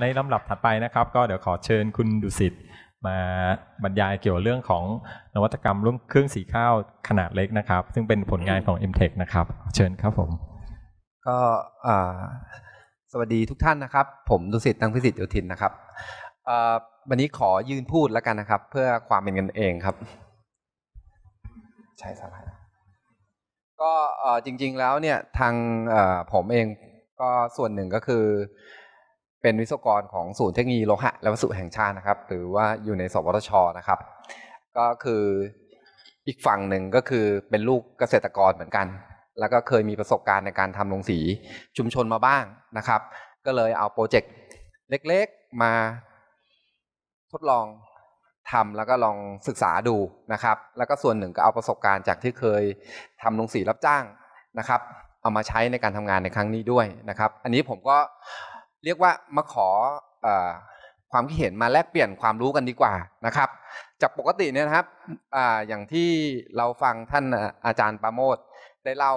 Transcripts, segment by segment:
ในลำดับถัดไปนะครับ ก็เดี๋ยวขอเชิญคุณดุสิตมาบรรยายเกี่ยวเรื่องของนวัตกรรมร่นมเครื่องสีข้าวขนาดเล็กนะครับ ซึ่งเป็นผลงานของ m t e c h นะครับ เชิญครับผม ก็สวัสดีทุกท่านนะครับ ผมดุสิตตังพิสิทธิ์โุทินนะครับวันนี้ขอยืนพูดแล้วกันนะครับ เพื่อความเป็นกันเองครับ ใช่สลายก็จริงๆแล้วเนี่ยทางผมเองก็ส่วนหนึ่งก็คือเป็นวิศวกรของศูนย์เทคโนโลยีโลหะและวัสดุแห่งชาตินะครับ หรือว่าอยู่ใน สวทชนะครับ ก็คืออีกฝั่งหนึ่งก็คือเป็นลูกเกษตรกรเหมือนกัน แล้วก็เคยมีประสบการณ์ในการทำลงสีชุมชนมาบ้างนะครับ ก็เลยเอาโปรเจกต์เล็ก ๆมาทดลองทำแล้วก็ลองศึกษาดูนะครับ แล้วก็ส่วนหนึ่งก็เอาประสบการณ์ จากที่เคยทำลงสีรับจ้างนะครับ เอามาใช้ในการทำงานในครั้งนี้ด้วยนะครับ อันนี้ผมก็เรียกว่ามาขออความคิดเห็นมาแลกเปลี่ยนความรู้กันดีกว่านะครับ จากปกติเนี่ยนะครับออย่างที่เราฟังท่านอาจารย์ประโมท ได้เล่า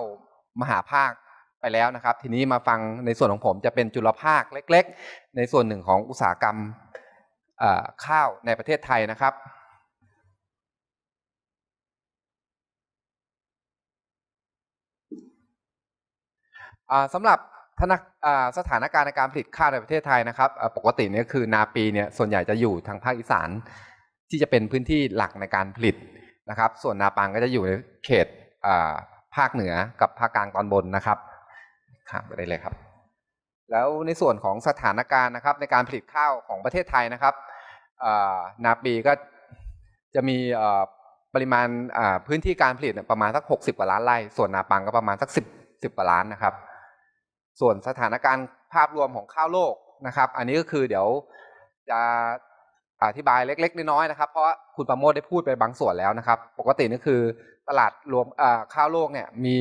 มหาภาคไปแล้วนะครับ ทีนี้มาฟังในส่วนของผมจะเป็นจุลภาคเล็กๆ ในส่วนหนึ่งของอุตสาหกรรมข้าวในประเทศไทยนะครับสำหรับธนสถานการณ์ในการผลิตข้าวในประเทศไทยนะครับปกติเนี่ยคือ นาปีเนี่ยส่วนใหญ่จะอยู่ทางภาคอีสานที่จะเป็นพื้นที่หลักในการผลิตนะครับ ส่วนนาปังก็จะอยู่ในเขตภาคเหนือกับภาคกลางตอนบนนะครับครับได้เลยครับ แล้วในส่วนของสถานการณ์นะครับ ในการผลิตข้าวของประเทศไทยนะครับนาปีก็จะมีปริมาณพื้นที่การผลิตประมาณสัก 60กว่าล้านไร่ส่วนนาปังก็ประมาณสัก 10 10กว่าล้านนะครับส่วนสถานการณ์ภาพรวมของข้าวโลกนะครับ อันนี้ก็คือเดี๋ยวจะอธิบายเล็กๆ น้อยๆนะครับ เพราะคุณประโมทได้พูดไปบางส่วนแล้วนะครับ ปกตินี่คือตลาดรวมข้าวโลกเนี่ยมี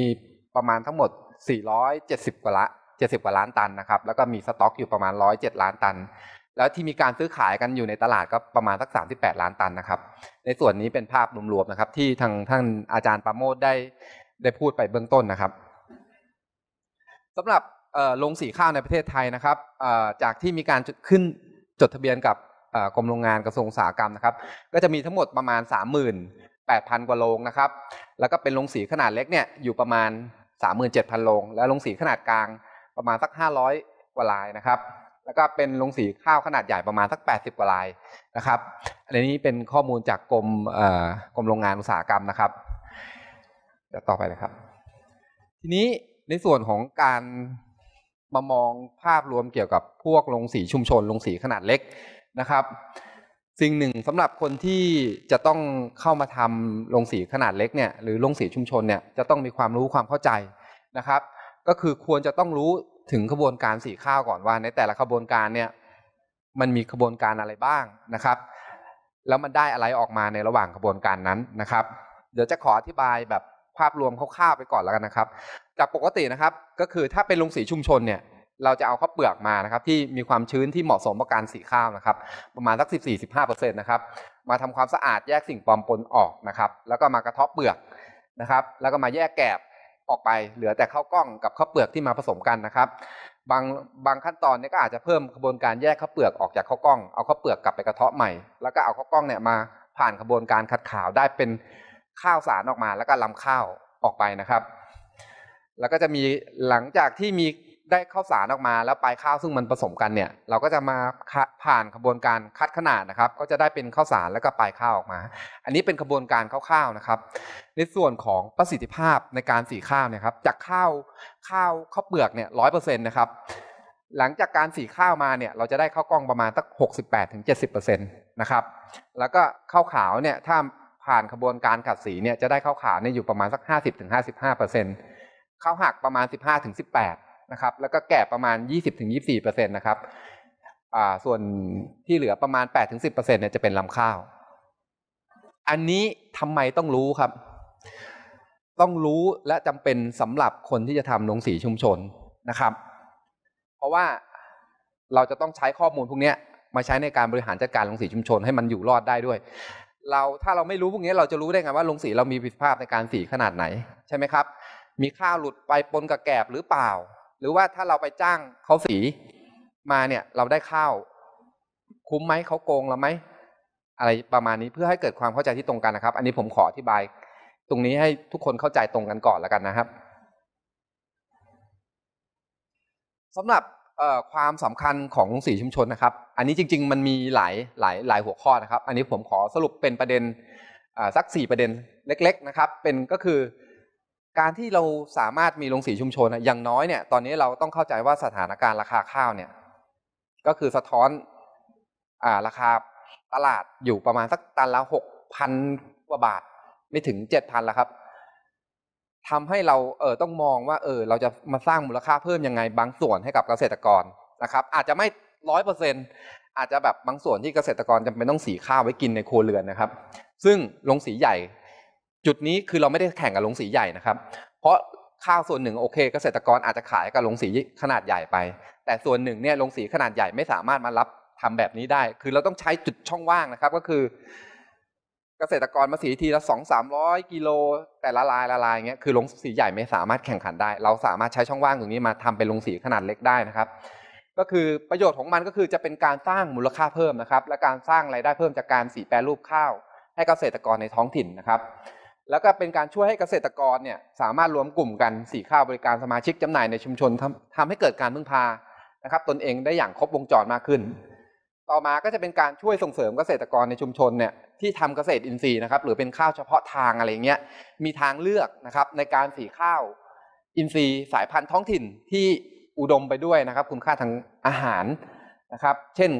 ประมาณทั้งหมด 470 กว่าละ 70 กว่าล้านตันนะครับ แล้วก็มีสต็อกอยู่ประมาณ 107 ล้านตัน แล้วที่มีการซื้อขายกันอยู่ในตลาดก็ประมาณสัก 38 ล้านตันนะครับในส่วนนี้เป็นภาพรวมๆนะครับ ที่ทางท่านอาจารย์ประโมทได้ได้พูดไปเบื้องต้นนะครับสำหรับโรงสีข้าวในประเทศไทยนะครับ จากที่มีการขึ้นจดทะเบียนกับกรมโรงงานกระทรวงอุตสาหกรรมนะครับ ก็จะมีทั้งหมดประมาณ38,000กว่าโรงนะครับ แล้วก็เป็นโรงสีขนาดเล็กเนี่ยอยู่ประมาณ37,000โรง และโรงสีขนาดกลางประมาณสัก500กว่าลายนะครับ แล้วก็เป็นโรงสีข้าวขนาดใหญ่ประมาณสัก80กว่าลายนะครับ อันนี้เป็นข้อมูลจากกรมกรมโรงงานอุตสาหกรรมนะครับ เดี๋ยวต่อไปเลยครับ ทีนี้ในส่วนของการมามองภาพรวมเกี่ยวกับพวกลงสีชุมชนลงสีขนาดเล็กนะครับ สิ่งหนึ่งสำหรับคนที่จะต้องเข้ามาทำลงสีขนาดเล็กเนี่ยหรือลงสีชุมชนเนี่ยจะต้องมีความรู้ความเข้าใจนะครับ ก็คือควรจะต้องรู้ถึงขบวนการสีข้าวก่อนว่า ในแต่ละขบวนการเนี่ยมันมีขบวนการอะไรบ้างนะครับ แล้วมันได้อะไรออกมาในระหว่างขบวนการนั้นนะครับ เดี๋ยวจะขออธิบายแบบภาพรวมคร่าวๆไปก่อนแล้วกันนะครับจากปกตินะครับก็คือถ้าเป็นลงสีชุมชนเนี่ยเราจะเอาข้าวเปลือกมานะครับ ที่มีความชื้นที่เหมาะสมกับการสีข้าวนะครับ ประมาณสัก 14-15%นะครับมาทำความสะอาดแยกสิ่งปลอมปนออกนะครับ แล้วก็มากระเทาะเปลือกนะครับ แล้วก็มาแยกแกบออกไปเหลือแต่ข้าวกล้องกับข้าวเปลือกที่มาผสมกันนะครับ บางบางขั้นตอนเนี่ยก็อาจจะเพิ่มกระบวนการแยกข้าวเปลือกออกจากข้าวกล้องเอาข้าวเปลือกกลับไปกระเทาะใหม่แล้วก็เอาข้าวกล้องเนี่ยมาผ่านกระบวนการขัดขาวได้เป็นข้าวสารออกมาแล้วก็ลำข้าวออกไปนะครับแล้วก็จะมีหลังจากที่มีได้ข้าวสารออกมาแล้วปลายข้าวซึ่งมันผสมกันเนี่ยเราก็จะมาผ่านกระบวนการคัดขนาดนะครับก็จะได้เป็นข้าวสารแล้วก็ปลายข้าวออกมา อันนี้เป็นกระบวนการคร่าวๆนะครับ ในส่วนของประสิทธิภาพในการสีข้าวเนี่ยครับจากข้าวข้าวข้าวเปลือกเนี่ยร้อยเปอร์เซ็นต์นะครับหลังจากการสีข้าวมาเนี่ยเราจะได้ข้าวกล้องประมาณสักหกสิบแปดถึงเจ็ดสิบเปอร์เซ็นต์นะครับแล้วก็ข้าวขาวเนี่ยถ้าผ่านกระบวนการขัดสีเนี่ยจะได้ข้าวขาวเนี่ยอยู่ประมาณสักห้าสิบถึงห้าสิบห้าเปอร์เซ็นต์ข้าวหักประมาณ 15-18นะครับ แล้วก็แก่ประมาณ20-24%นะครับ อ่าส่วนที่เหลือประมาณ 8-10%เนี่ยจะเป็นลำข้าว อันนี้ทำไมต้องรู้ครับ ต้องรู้และจำเป็นสำหรับคนที่จะทำลงสีชุมชนนะครับ เพราะว่าเราจะต้องใช้ข้อมูลพวกนี้มาใช้ในการบริหารจัดการลงสีชุมชนให้มันอยู่รอดได้ด้วย เราถ้าเราไม่รู้พวกนี้เราจะรู้ได้ไงว่า ลงสีเรามีประสิทธิภาพในการสีขนาดไหนใช่ไหมครับมีข้าวหลุดไปปนกับแกบหรือเปล่า หรือว่าถ้าเราไปจ้างเขาสีมาเนี่ยเราได้ข้าวคุ้มไหมเขาโกงเราไหมอะไรประมาณนี้เพื่อให้เกิดความเข้าใจที่ตรงกันนะครับ อันนี้ผมขออธิบาย ตรงนี้ให้ทุกคนเข้าใจตรงกันก่อนแล้วกันนะครับสำหรับความสำคัญของสีชุมชนนะครับ อันนี้จริง ๆ มันมีหลายหลายหลายหัวข้อนะครับ อันนี้ผมขอสรุปเป็นประเด็นสักสี่ประเด็นเล็ก ๆนะครับ เป็นก็คือการที่เราสามารถมีโรงสีชุมชนอย่างน้อยเนี่ยตอนนี้เราต้องเข้าใจว่าสถานการณ์ราคาข้าวเนี่ย ก็คือสะท้อน อ่าราคา ตลาดอยู่ประมาณสักตันละหกพันกว่าบาท ไม่ถึงเจ็ดพันแล้วครับ ทำให้เราเออต้องมองว่า เออเราจะมาสร้างมูลค่าเพิ่มยังไงบางส่วนให้กับเกษตรกรนะครับ อาจจะไม่ร้อยเปอร์เซ็นอาจจะแบบบางส่วนที่เกษตรกรจำเป็นต้องสีข้าวไว้กินในครัวเรือนนะครับ ซึ่งลงสีใหญ่จุดนี้คือเราไม่ได้แข่งกับโรงสีใหญ่นะครับ เพราะข้าวส่วนหนึ่งโอเค เกษตรกรอาจจะขายกับโรงสีขนาดใหญ่ไป แต่ส่วนหนึ่งเนี่ยโรงสีขนาดใหญ่ไม่สามารถมารับทำแบบนี้ได้ คือเราต้องใช้จุดช่องว่างนะครับก็คือ เกษตรกรมาสีทีละสองสามร้อยกิโลแต่ละลายละลายเงี้ย คือลงสีใหญ่ไม่สามารถแข่งขันได้ เราสามารถใช้ช่องว่างตรงนี้มาทำเป็นลงสีขนาดเล็กได้นะครับ ก็คือประโยชน์ของมันก็คือจะเป็นการสร้างมูลค่าเพิ่มนะครับ และการสร้างไรายได้เพิ่มจากการสีแปรรูปข้าว ให้เกษตรกรในท้องถิ่นนะครับแล้วก็เป็นการช่วยให้เกษตรกรเนี่ยสามารถรวมกลุ่มกันสีข้าวบริการสมาชิกจำหน่ายในชุมชนทำทำให้เกิดการพึ่งพา นะครับตนเองได้อย่างครบวงจรมากขึ้น ต่อมาก็จะเป็นการช่วยส่งเสริมเกษตรกรในชุมชนเนี่ยที่ทำเกษตรอินทรีย์นะครับหรือเป็นข้าวเฉพาะทางอะไรเงี้ยมีทางเลือกนะครับในการสีข้าวอินทรีย์สายพันธุ์ท้องถิ่นที่อุดมไปด้วยนะครับคุณค่าทางอาหารนะครับเช่น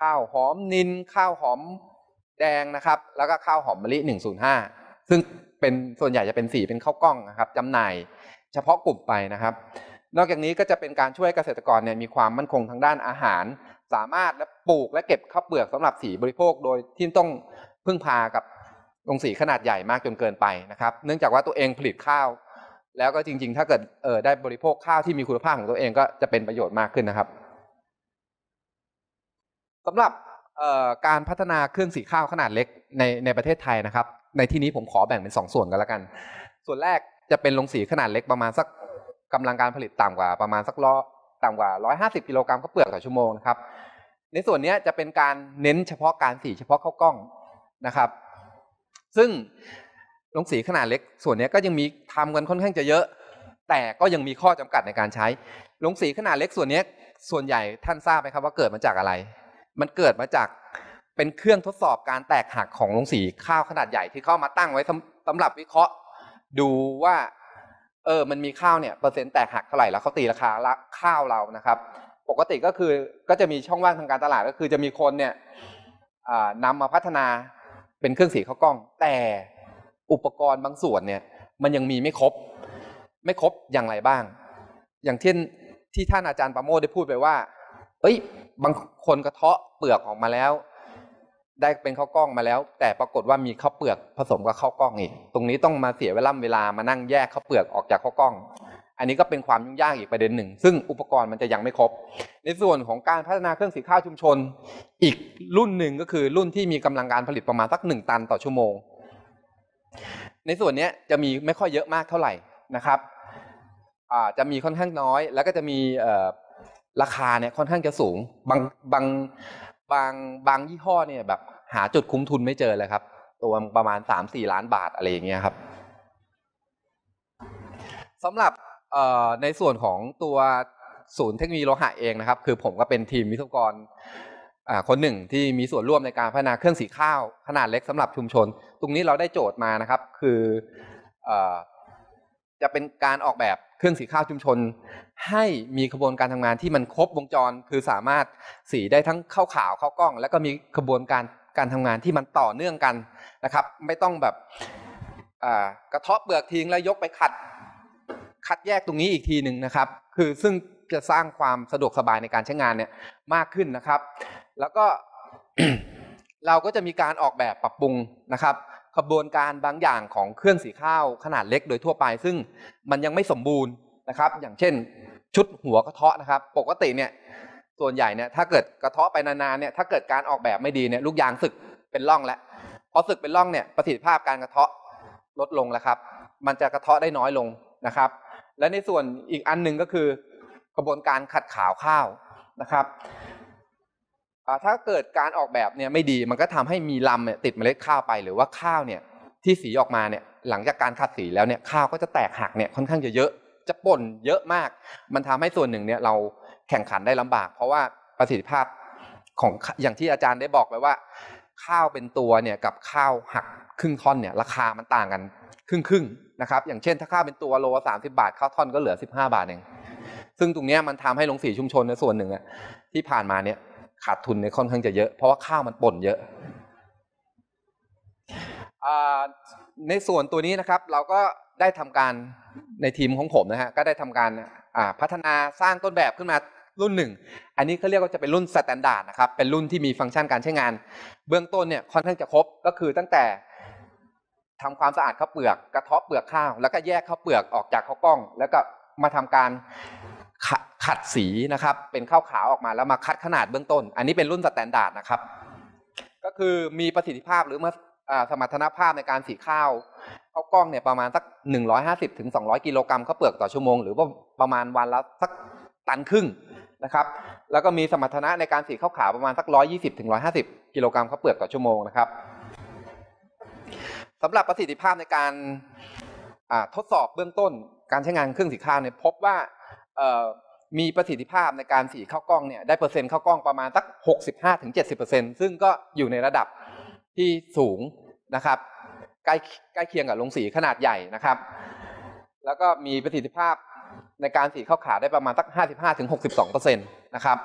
ข้าวหอมนินข้าวหอมแดงนะครับแล้วก็ข้าวหอมมะลิ 105ซึ่งเป็นส่วนใหญ่จะเป็นสีเป็นข้าวกล้องนะครับจำหน่ายเฉพาะกลุ่มไปนะครับ นอกจากนี้ก็จะเป็นการช่วยเกษตรกรเนี่ยมีความมั่นคงทางด้านอาหาร สามารถและปลูกและเก็บข้าวเปลือกสำหรับสีบริโภคโดยที่ต้องพึ่งพากับโรงสีขนาดใหญ่มากจนเกินไปนะครับ เนื่องจากว่าตัวเองผลิตข้าว แล้วก็จริงๆ ถ้าเกิดเออได้บริโภคข้าวที่มีคุณภาพของตัวเองก็จะเป็นประโยชน์มากขึ้นนะครับ สำหรับการพัฒนาเครื่องสีข้าวขนาดเล็กในในประเทศไทยนะครับในที่นี้ผมขอแบ่งเป็นงส่วนกันแล้วกัน ส่วนแรกจะเป็นลงสีขนาดเล็กประมาณสักกำลังการผลิตต่ำกว่าประมาณสักร้อต่ำกว่าร้้อยหสิบกิโลกรัมก็เปลือกต่อชั่วโมงนะครับ ในส่วนนี้จะเป็นการเน้นเฉพาะการสีเฉพาะเข้ากล้องนะครับ ซึ่งลงสีขนาดเล็กส่วนนี้ก็ยังมีทำกันค่อนข้างจะเยอะ แต่ก็ยังมีข้อจำกัดในการใช้ ลงสีขนาดเล็กส่วนนี้ส่วนใหญ่ท่านทราบไหมครับว่าเกิดมาจากอะไร มันเกิดมาจากเป็นเครื่องทดสอบการแตกหักของลงสีข้าวขนาดใหญ่ที่เข้ามาตั้งไว้สำหรับวิเคราะห์ดูว่า เออมันมีข้าวเนี่ยเปอร์เซ็นต์แตกหักเท่าไหร่แล้วเขาตีราคาข้าวเรานะครับ ปกติก็คือก็จะมีช่องว่างทางการตลาดก็คือจะมีคนเนี่ยนำมาพัฒนาเป็นเครื่องสีข้าวกล้อง แต่อุปกรณ์บางส่วนเนี่ยมันยังมีไม่ครบไม่ครบอย่างไรบ้าง อย่างเช่นที่ท่านอาจารย์ประโมทได้พูดไปว่าเอ้ยบางคนกระเทาะเปลือกออกมาแล้วได้เป็นข้าวกล้องมาแล้ว แต่ปรากฏว่ามีข้าวเปลือกผสมกับข้าวกล้องอีก ตรงนี้ต้องมาเสียเวลาเวลามานั่งแยกข้าวเปลือกออกจากข้าวกล้อง อันนี้ก็เป็นความยุ่งยากอีกประเด็นหนึ่งซึ่งอุปกรณ์มันจะยังไม่ครบในส่วนของการพัฒนาเครื่องสีข้าวชุมชน อีกรุ่นหนึ่งก็คือรุ่นที่มีกำลังการผลิตประมาณสักหนึ่งตันต่อชั่วโมง ในส่วนนี้จะมีไม่ค่อยเยอะมากเท่าไหร่นะครับจะมีค่อนข้างน้อย แล้วก็จะมีราคาเนี่ยค่อนข้างจะสูงบางบางบางบางยี่ห้อเนี่ยแบบหาจุดคุ้มทุนไม่เจอเลยครับตัวประมาณสสามี่ล้านบาทอะไรอย่างเงี้ยครับสำหรับในส่วนของตัวศูนย์เทคโนโลยีโลหะเองนะครับคือผมก็เป็นทีมวิศวกรคนหนึ่ง ที่มีส่วนร่วมในการพัฒนาเครื่องสีข้าว ขนาดเล็กสำหรับชุมชน ตรงนี้เราได้โจทย์มานะครับคืออจะเป็นการออกแบบเครื่องสีข้าวชุมชนให้มีกระบวนการทำงานที่มันครบวงจรคือสามารถสีได้ทั้งข้าวขาวข้าวกล้อง แล้วก็มีกระบวนการการทำงานที่มันต่อเนื่องกันนะครับ ไม่ต้องแบบกระเทาะเปลือกทิ้งแล้วยกไปขัดคัดแยกตรงนี้อีกทีหนึ่งนะครับ คือซึ่งจะสร้างความสะดวกสบายในการใช้งานเนี่ยมากขึ้นนะครับแล้วก็เราก็จะมีการออกแบบปรับปรุงนะครับขบวนการบางอย่างของเครื่องสีข้าวขนาดเล็กโดยทั่วไป ซึ่งมันยังไม่สมบูรณ์นะครับ อย่างเช่นชุดหัวกระเทาะนะครับ ปกติเนี่ยส่วนใหญ่เนี่ยถ้าเกิดกระเทาะไปนานๆเนี่ยถ้าเกิดการออกแบบไม่ดีเนี่ยลูกยางสึกเป็นร่องแล้วพอสึกเป็นร่องเนี่ยประสิทธิภาพการกระเทาะลดลงแล้วครับ มันจะกระเทาะได้น้อยลงนะครับ และในส่วนอีกอันหนึ่งก็คือกระบวนการขัดขาวข้าวนะครับถ้าเกิดการออกแบบเนี่ยไม่ดีมันก็ทำให้มีลำเนี่ยติดเมล็ดข้าวไปหรือว่าข้าวเนี่ยที่สีออกมาเนี่ยหลังจากการขัดสีแล้วเนี่ยข้าวก็จะแตกหักเนี่ยค่อนข้างจะเยอะจะป่นเยอะมาก มันทำให้ส่วนหนึ่งเนี่ยเราแข่งขันได้ลำบาก เพราะว่าประสิทธิภาพของอย่างที่อาจารย์ได้บอกไปว่า ข้าวเป็นตัวเนี่ยกับข้าวหักครึ่งท่อนเนี่ยราคามันต่างกันครึ่งครึ่งนะครับอย่างเช่นถ้าข้าวเป็นตัวโลสามสิบาทข้าวท่อนก็เหลือสิบห้าบาทเองซึ่งตรงนี้มันทำให้ลงสีชุมชนในส่วนหนึ่งที่ผ่านมาเนี่ยขาดทุนในค่อนข้างจะเยอะเพราะว่าข้าวมันป่นเยอะ ในส่วนตัวนี้นะครับ เราก็ได้ทำการในทีมของผมนะฮะก็ได้ทำการพัฒนาสร้างต้นแบบขึ้นมารุ่นหนึ่ง อันนี้เขาเรียกว่าจะเป็นรุ่นสแตนดาร์ดนะครับ เป็นรุ่นที่มีฟังก์ชันการใช้งาน เบื้องต้นเนี่ยค่อนข้างจะครบก็คือตั้งแต่ทำความสะอาดข้าวเปลือกกระเทาะเปลือกข้าว แล้วก็แยกข้าวเปลือกออกจากข้าวกล้อง แล้วก็มาทำการขัดสีนะครับเป็นข้าวขาวออกมาแล้วมาคัดขนาดเบื้องต้น อันนี้เป็นรุ่นสแตนดาร์ดนะครับ ก็คือมีประสิทธิภาพหรือมาสมรรถนภาพในการสีข้าวข้าวกล้องเนี่ยประมาณสัก150ถึง200กิโลกรัมข้าเปลือกต่อชั่วโมง หรือว่าประมาณวันละสักตันครึ่งนะครับ แล้วก็มีสมรรถนะในการสีข้าวขาว ประมาณสัก120ถึง150กิโลกรัมข้าเปลือกต่อชั่วโมงนะครับสำหรับประสิทธิภาพในการทดสอบเบื้องต้นการใช้งานเครื่องสีข้าวเนี่ยพบว่ามีประสิทธิภาพในการสีเข้ากล้องเนี่ยได้เปอร์เซ็นต์เข้ากล้องประมาณสัก65-70%ซึ่งก็อยู่ในระดับที่สูงนะครับใกล้ใกล้เคียงกับลงสีขนาดใหญ่นะครับ แล้วก็มีประสิทธิภาพในการสีเข้าขาได้ประมาณสัก55-62%นะครับ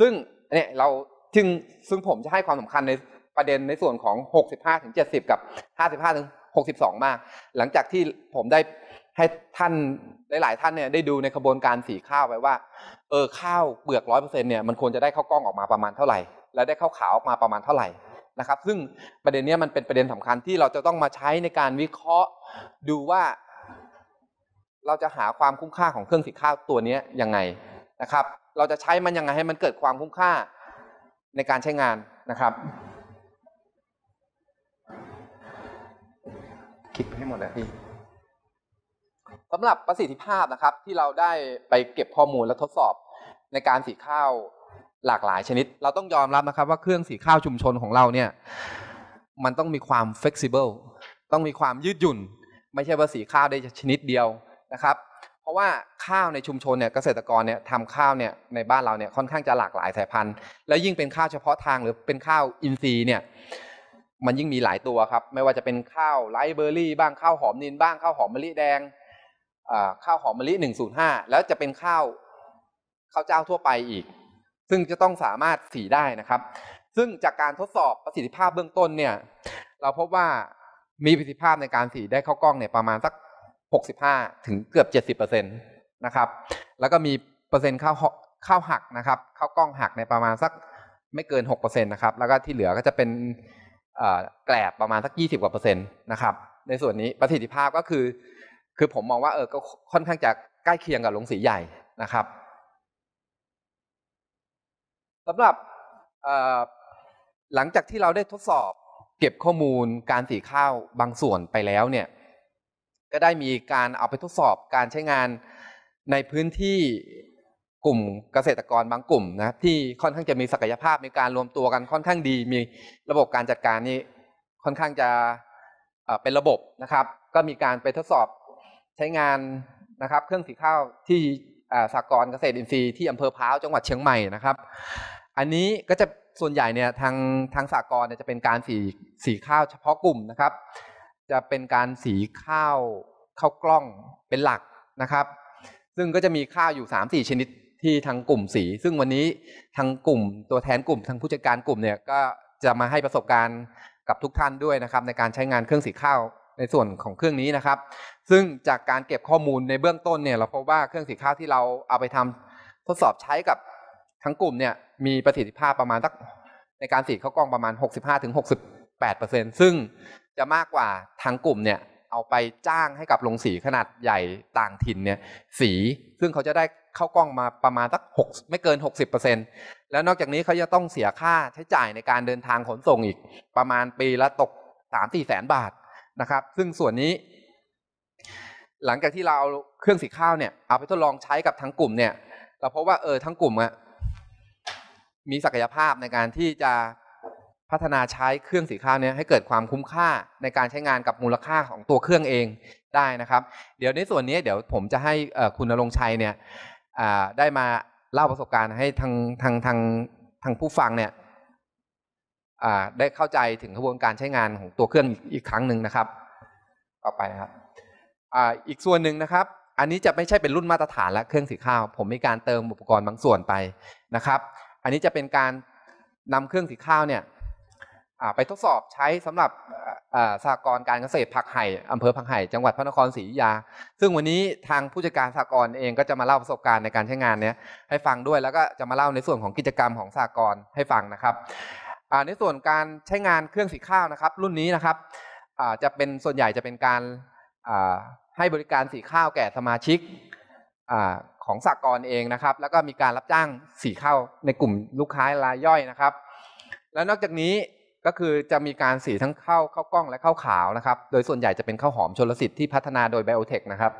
ซึ่งเนี่ยเราซึ่งซึ่งผมจะให้ความสำคัญในประเด็นในส่วนของ 65-70 กับ 55-62 มากหลังจากที่ผมได้ให้ท่านหลาย ๆ ท่านเนี่ยได้ดูในขบวนการสีข้าวไปว่า เออข้าวเปลือกร้อยเปอร์เซ็นเนี่ย มันควรจะได้ข้าวกล้องออกมาประมาณเท่าไหร่และได้ข้าวขาวออกมาประมาณเท่าไหร่นะครับ ซึ่งประเด็นนี้มันเป็นประเด็นสำคัญที่ เราจะต้องมาใช้ในการวิเคราะห์ดูว่า เราจะหาความคุ้มค่าของเครื่องสีข้าวตัวนี้ยังไงนะครับ เราจะใช้มันยังไงให้มันเกิดความคุ้มค่าในการใช้งานนะครับคลิปให้หมดเลยพี่สำหรับประสิทธิภาพนะครับที่เราได้ไปเก็บข้อมูลและทดสอบในการสีข้าวหลากหลายชนิด เราต้องยอมรับนะครับว่าเครื่องสีข้าวชุมชนของเราเนี่ยมันต้องมีความเฟกซิเบิลต้องมีความยืดหยุ่น ไม่ใช่ว่าสีข้าวได้ชนิดเดียวนะครับเพราะว่าข้าวในชุมชนเนี่ยเกษตรกรเนี่ยทำข้าวเนี่ยในบ้านเราเนี่ยค่อนข้างจะหลากหลายสายพันธุ์แล้วยิ่งเป็นข้าวเฉพาะทางหรือเป็นข้าวอินทรีย์เนี่ยมันยิ่งมีหลายตัวครับไม่ว่าจะเป็นข้าวไรเบอร์รี่บ้างข้าวหอมนินบ้างข้าวหอมมะลิแดงข้าวหอมมะลิ 105 แล้วจะเป็นข้าวข้าวเจ้าทั่วไปอีก ซึ่งจะต้องสามารถสีได้นะครับ ซึ่งจากการทดสอบประสิทธิภาพเบื้องต้นเนี่ย เราพบว่ามีประสิทธิภาพในการสีได้ข้าวกล้องเนี่ยประมาณสัก 65 ถึงเกือบ 70%เนะครับ แล้วก็มีเปอร์เซ็นต์ข้าวข้าวหักนะครับข้าวกล้องหักในประมาณสักไม่เกิน6%นะครับ แล้วก็ที่เหลือก็จะเป็นแกลบประมาณสัก20กว่าเปอร์เซ็นต์นะครับ ในส่วนนี้ประสิทธิภาพก็คือคือผมมองว่าเออ ก็ค่อนข้างจะใกล้เคียงกับลงสีใหญ่นะครับสำหรับหลังจากที่เราได้ทดสอบเก็บข้อมูลการสีข้าวบางส่วนไปแล้วเนี่ย ก็ได้มีการเอาไปทดสอบการใช้งานในพื้นที่กลุ่มเกษตรกรบางกลุ่มนะที่ค่อนข้างจะมีศักยภาพในการรวมตัวกันค่อนข้างดีมีระบบการจัดการนี่ค่อนข้างจะเป็นระบบนะครับ ก็มีการไปทดสอบใช้งานนะครับเครื่องสีข้าวที่สากลเกษตรอินทรีย์ที่อำเภอพร้าวจังหวัดเชียงใหม่นะครับอันนี้ก็จะส่วนใหญ่เนี่ยทางทางสากลเนี่ยจะเป็นการสีสีข้าวเฉพาะกลุ่มนะครับ จะเป็นการสีข้าวข้าวกล้องเป็นหลักนะครับ ซึ่งก็จะมีข้าวอยู่3 4ชนิดที่ทางกลุ่มสี ซึ่งวันนี้ทางกลุ่มตัวแทนกลุ่มทางผู้จัดการกลุ่มเนี่ยก็จะมาให้ประสบการณ์กับทุกท่านด้วยนะครับ ในการใช้งานเครื่องสีข้าวในส่วนของเครื่องนี้นะครับซึ่งจากการเก็บข้อมูลในเบื้องต้นเนี่ย เราพบว่าเครื่องสีข้าวที่เราเอาไปทำ ทดสอบใช้กับทั้งกลุ่มเนี่ยมีประสิทธิภาพประมาณสักในการสีข้าวกล้องประมาณ 65-68%ซึ่งจะมากกว่าทั้งกลุ่มเนี่ยเอาไปจ้างให้กับโรงสีขนาดใหญ่ต่างถิ่นเนี่ย สีซึ่งเขาจะได้เข้ากล้องมาประมาณสัก6ไม่เกิน 60%แล้วนอกจากนี้เขาจะต้องเสียค่าใช้จ่ายในการเดินทางขนส่งอีก ประมาณปีละตก 3 4แสนบาทนะครับ ซึ่งส่วนนี้หลังจากที่เราเอาเครื่องสีข้าวเนี่ย เอาไปทดลองใช้กับทั้งกลุ่มเนี่ยเราพบว่าเออทั้งกลุ่มอะมีศักยภาพในการที่จะพัฒนาใช้เครื่องสีข้าวเนี่ยให้เกิดความคุ้มค่าในการใช้งานกับมูลค่าของตัวเครื่องเองได้นะครับ เดี๋ยวในส่วนนี้ เดี๋ยวผมจะให้คุณนรงชัยเนี่ยได้มาเล่าประสบการณ์ให้ทางทางทางทางผู้ฟังเนี่ยได้เข้าใจถึงกระบวนการใช้งานของตัวเครื่องอีกครั้งหนึ่งนะครับ ต่อไปครับอีกส่วนหนึ่งนะครับ อันนี้จะไม่ใช่เป็นรุ่นมาตรฐานและเครื่องสีข้าว ผมมีการเติมอุปกรณ์บางส่วนไปนะครับ อันนี้จะเป็นการนำเครื่องสีข้าวเนี่ยไปทดสอบใช้สำหรับสากลการเกษตรผักไห่อำเภอผักไห่ จังหวัดพระนครศรีอยุธยา ซึ่งวันนี้ทางผู้จัดการสากลเองก็จะมาเล่าประสบการณ์ในการใช้งานเนี้ยให้ฟังด้วย แล้วก็จะมาเล่าในส่วนของกิจกรรมของสากลให้ฟังนะครับ ในส่วนการใช้งานเครื่องสีข้าวนะครับ รุ่นนี้นะครับจะเป็นส่วนใหญ่จะเป็นการให้บริการสีข้าวแก่สมาชิกอของสากลเองนะครับ แล้วก็มีการรับจ้างสีข้าวในกลุ่มลูกค้ารายย่อยนะครับ แล้วนอกจากนี้ก็คือจะมีการสีทั้งข้าวข้าวกล้องและข้าวขาวนะครับโดยส่วนใหญ่จะเป็นข้าวหอมชนลสิทธิ์ที่พัฒนาโดยไบโอเทคนะครับ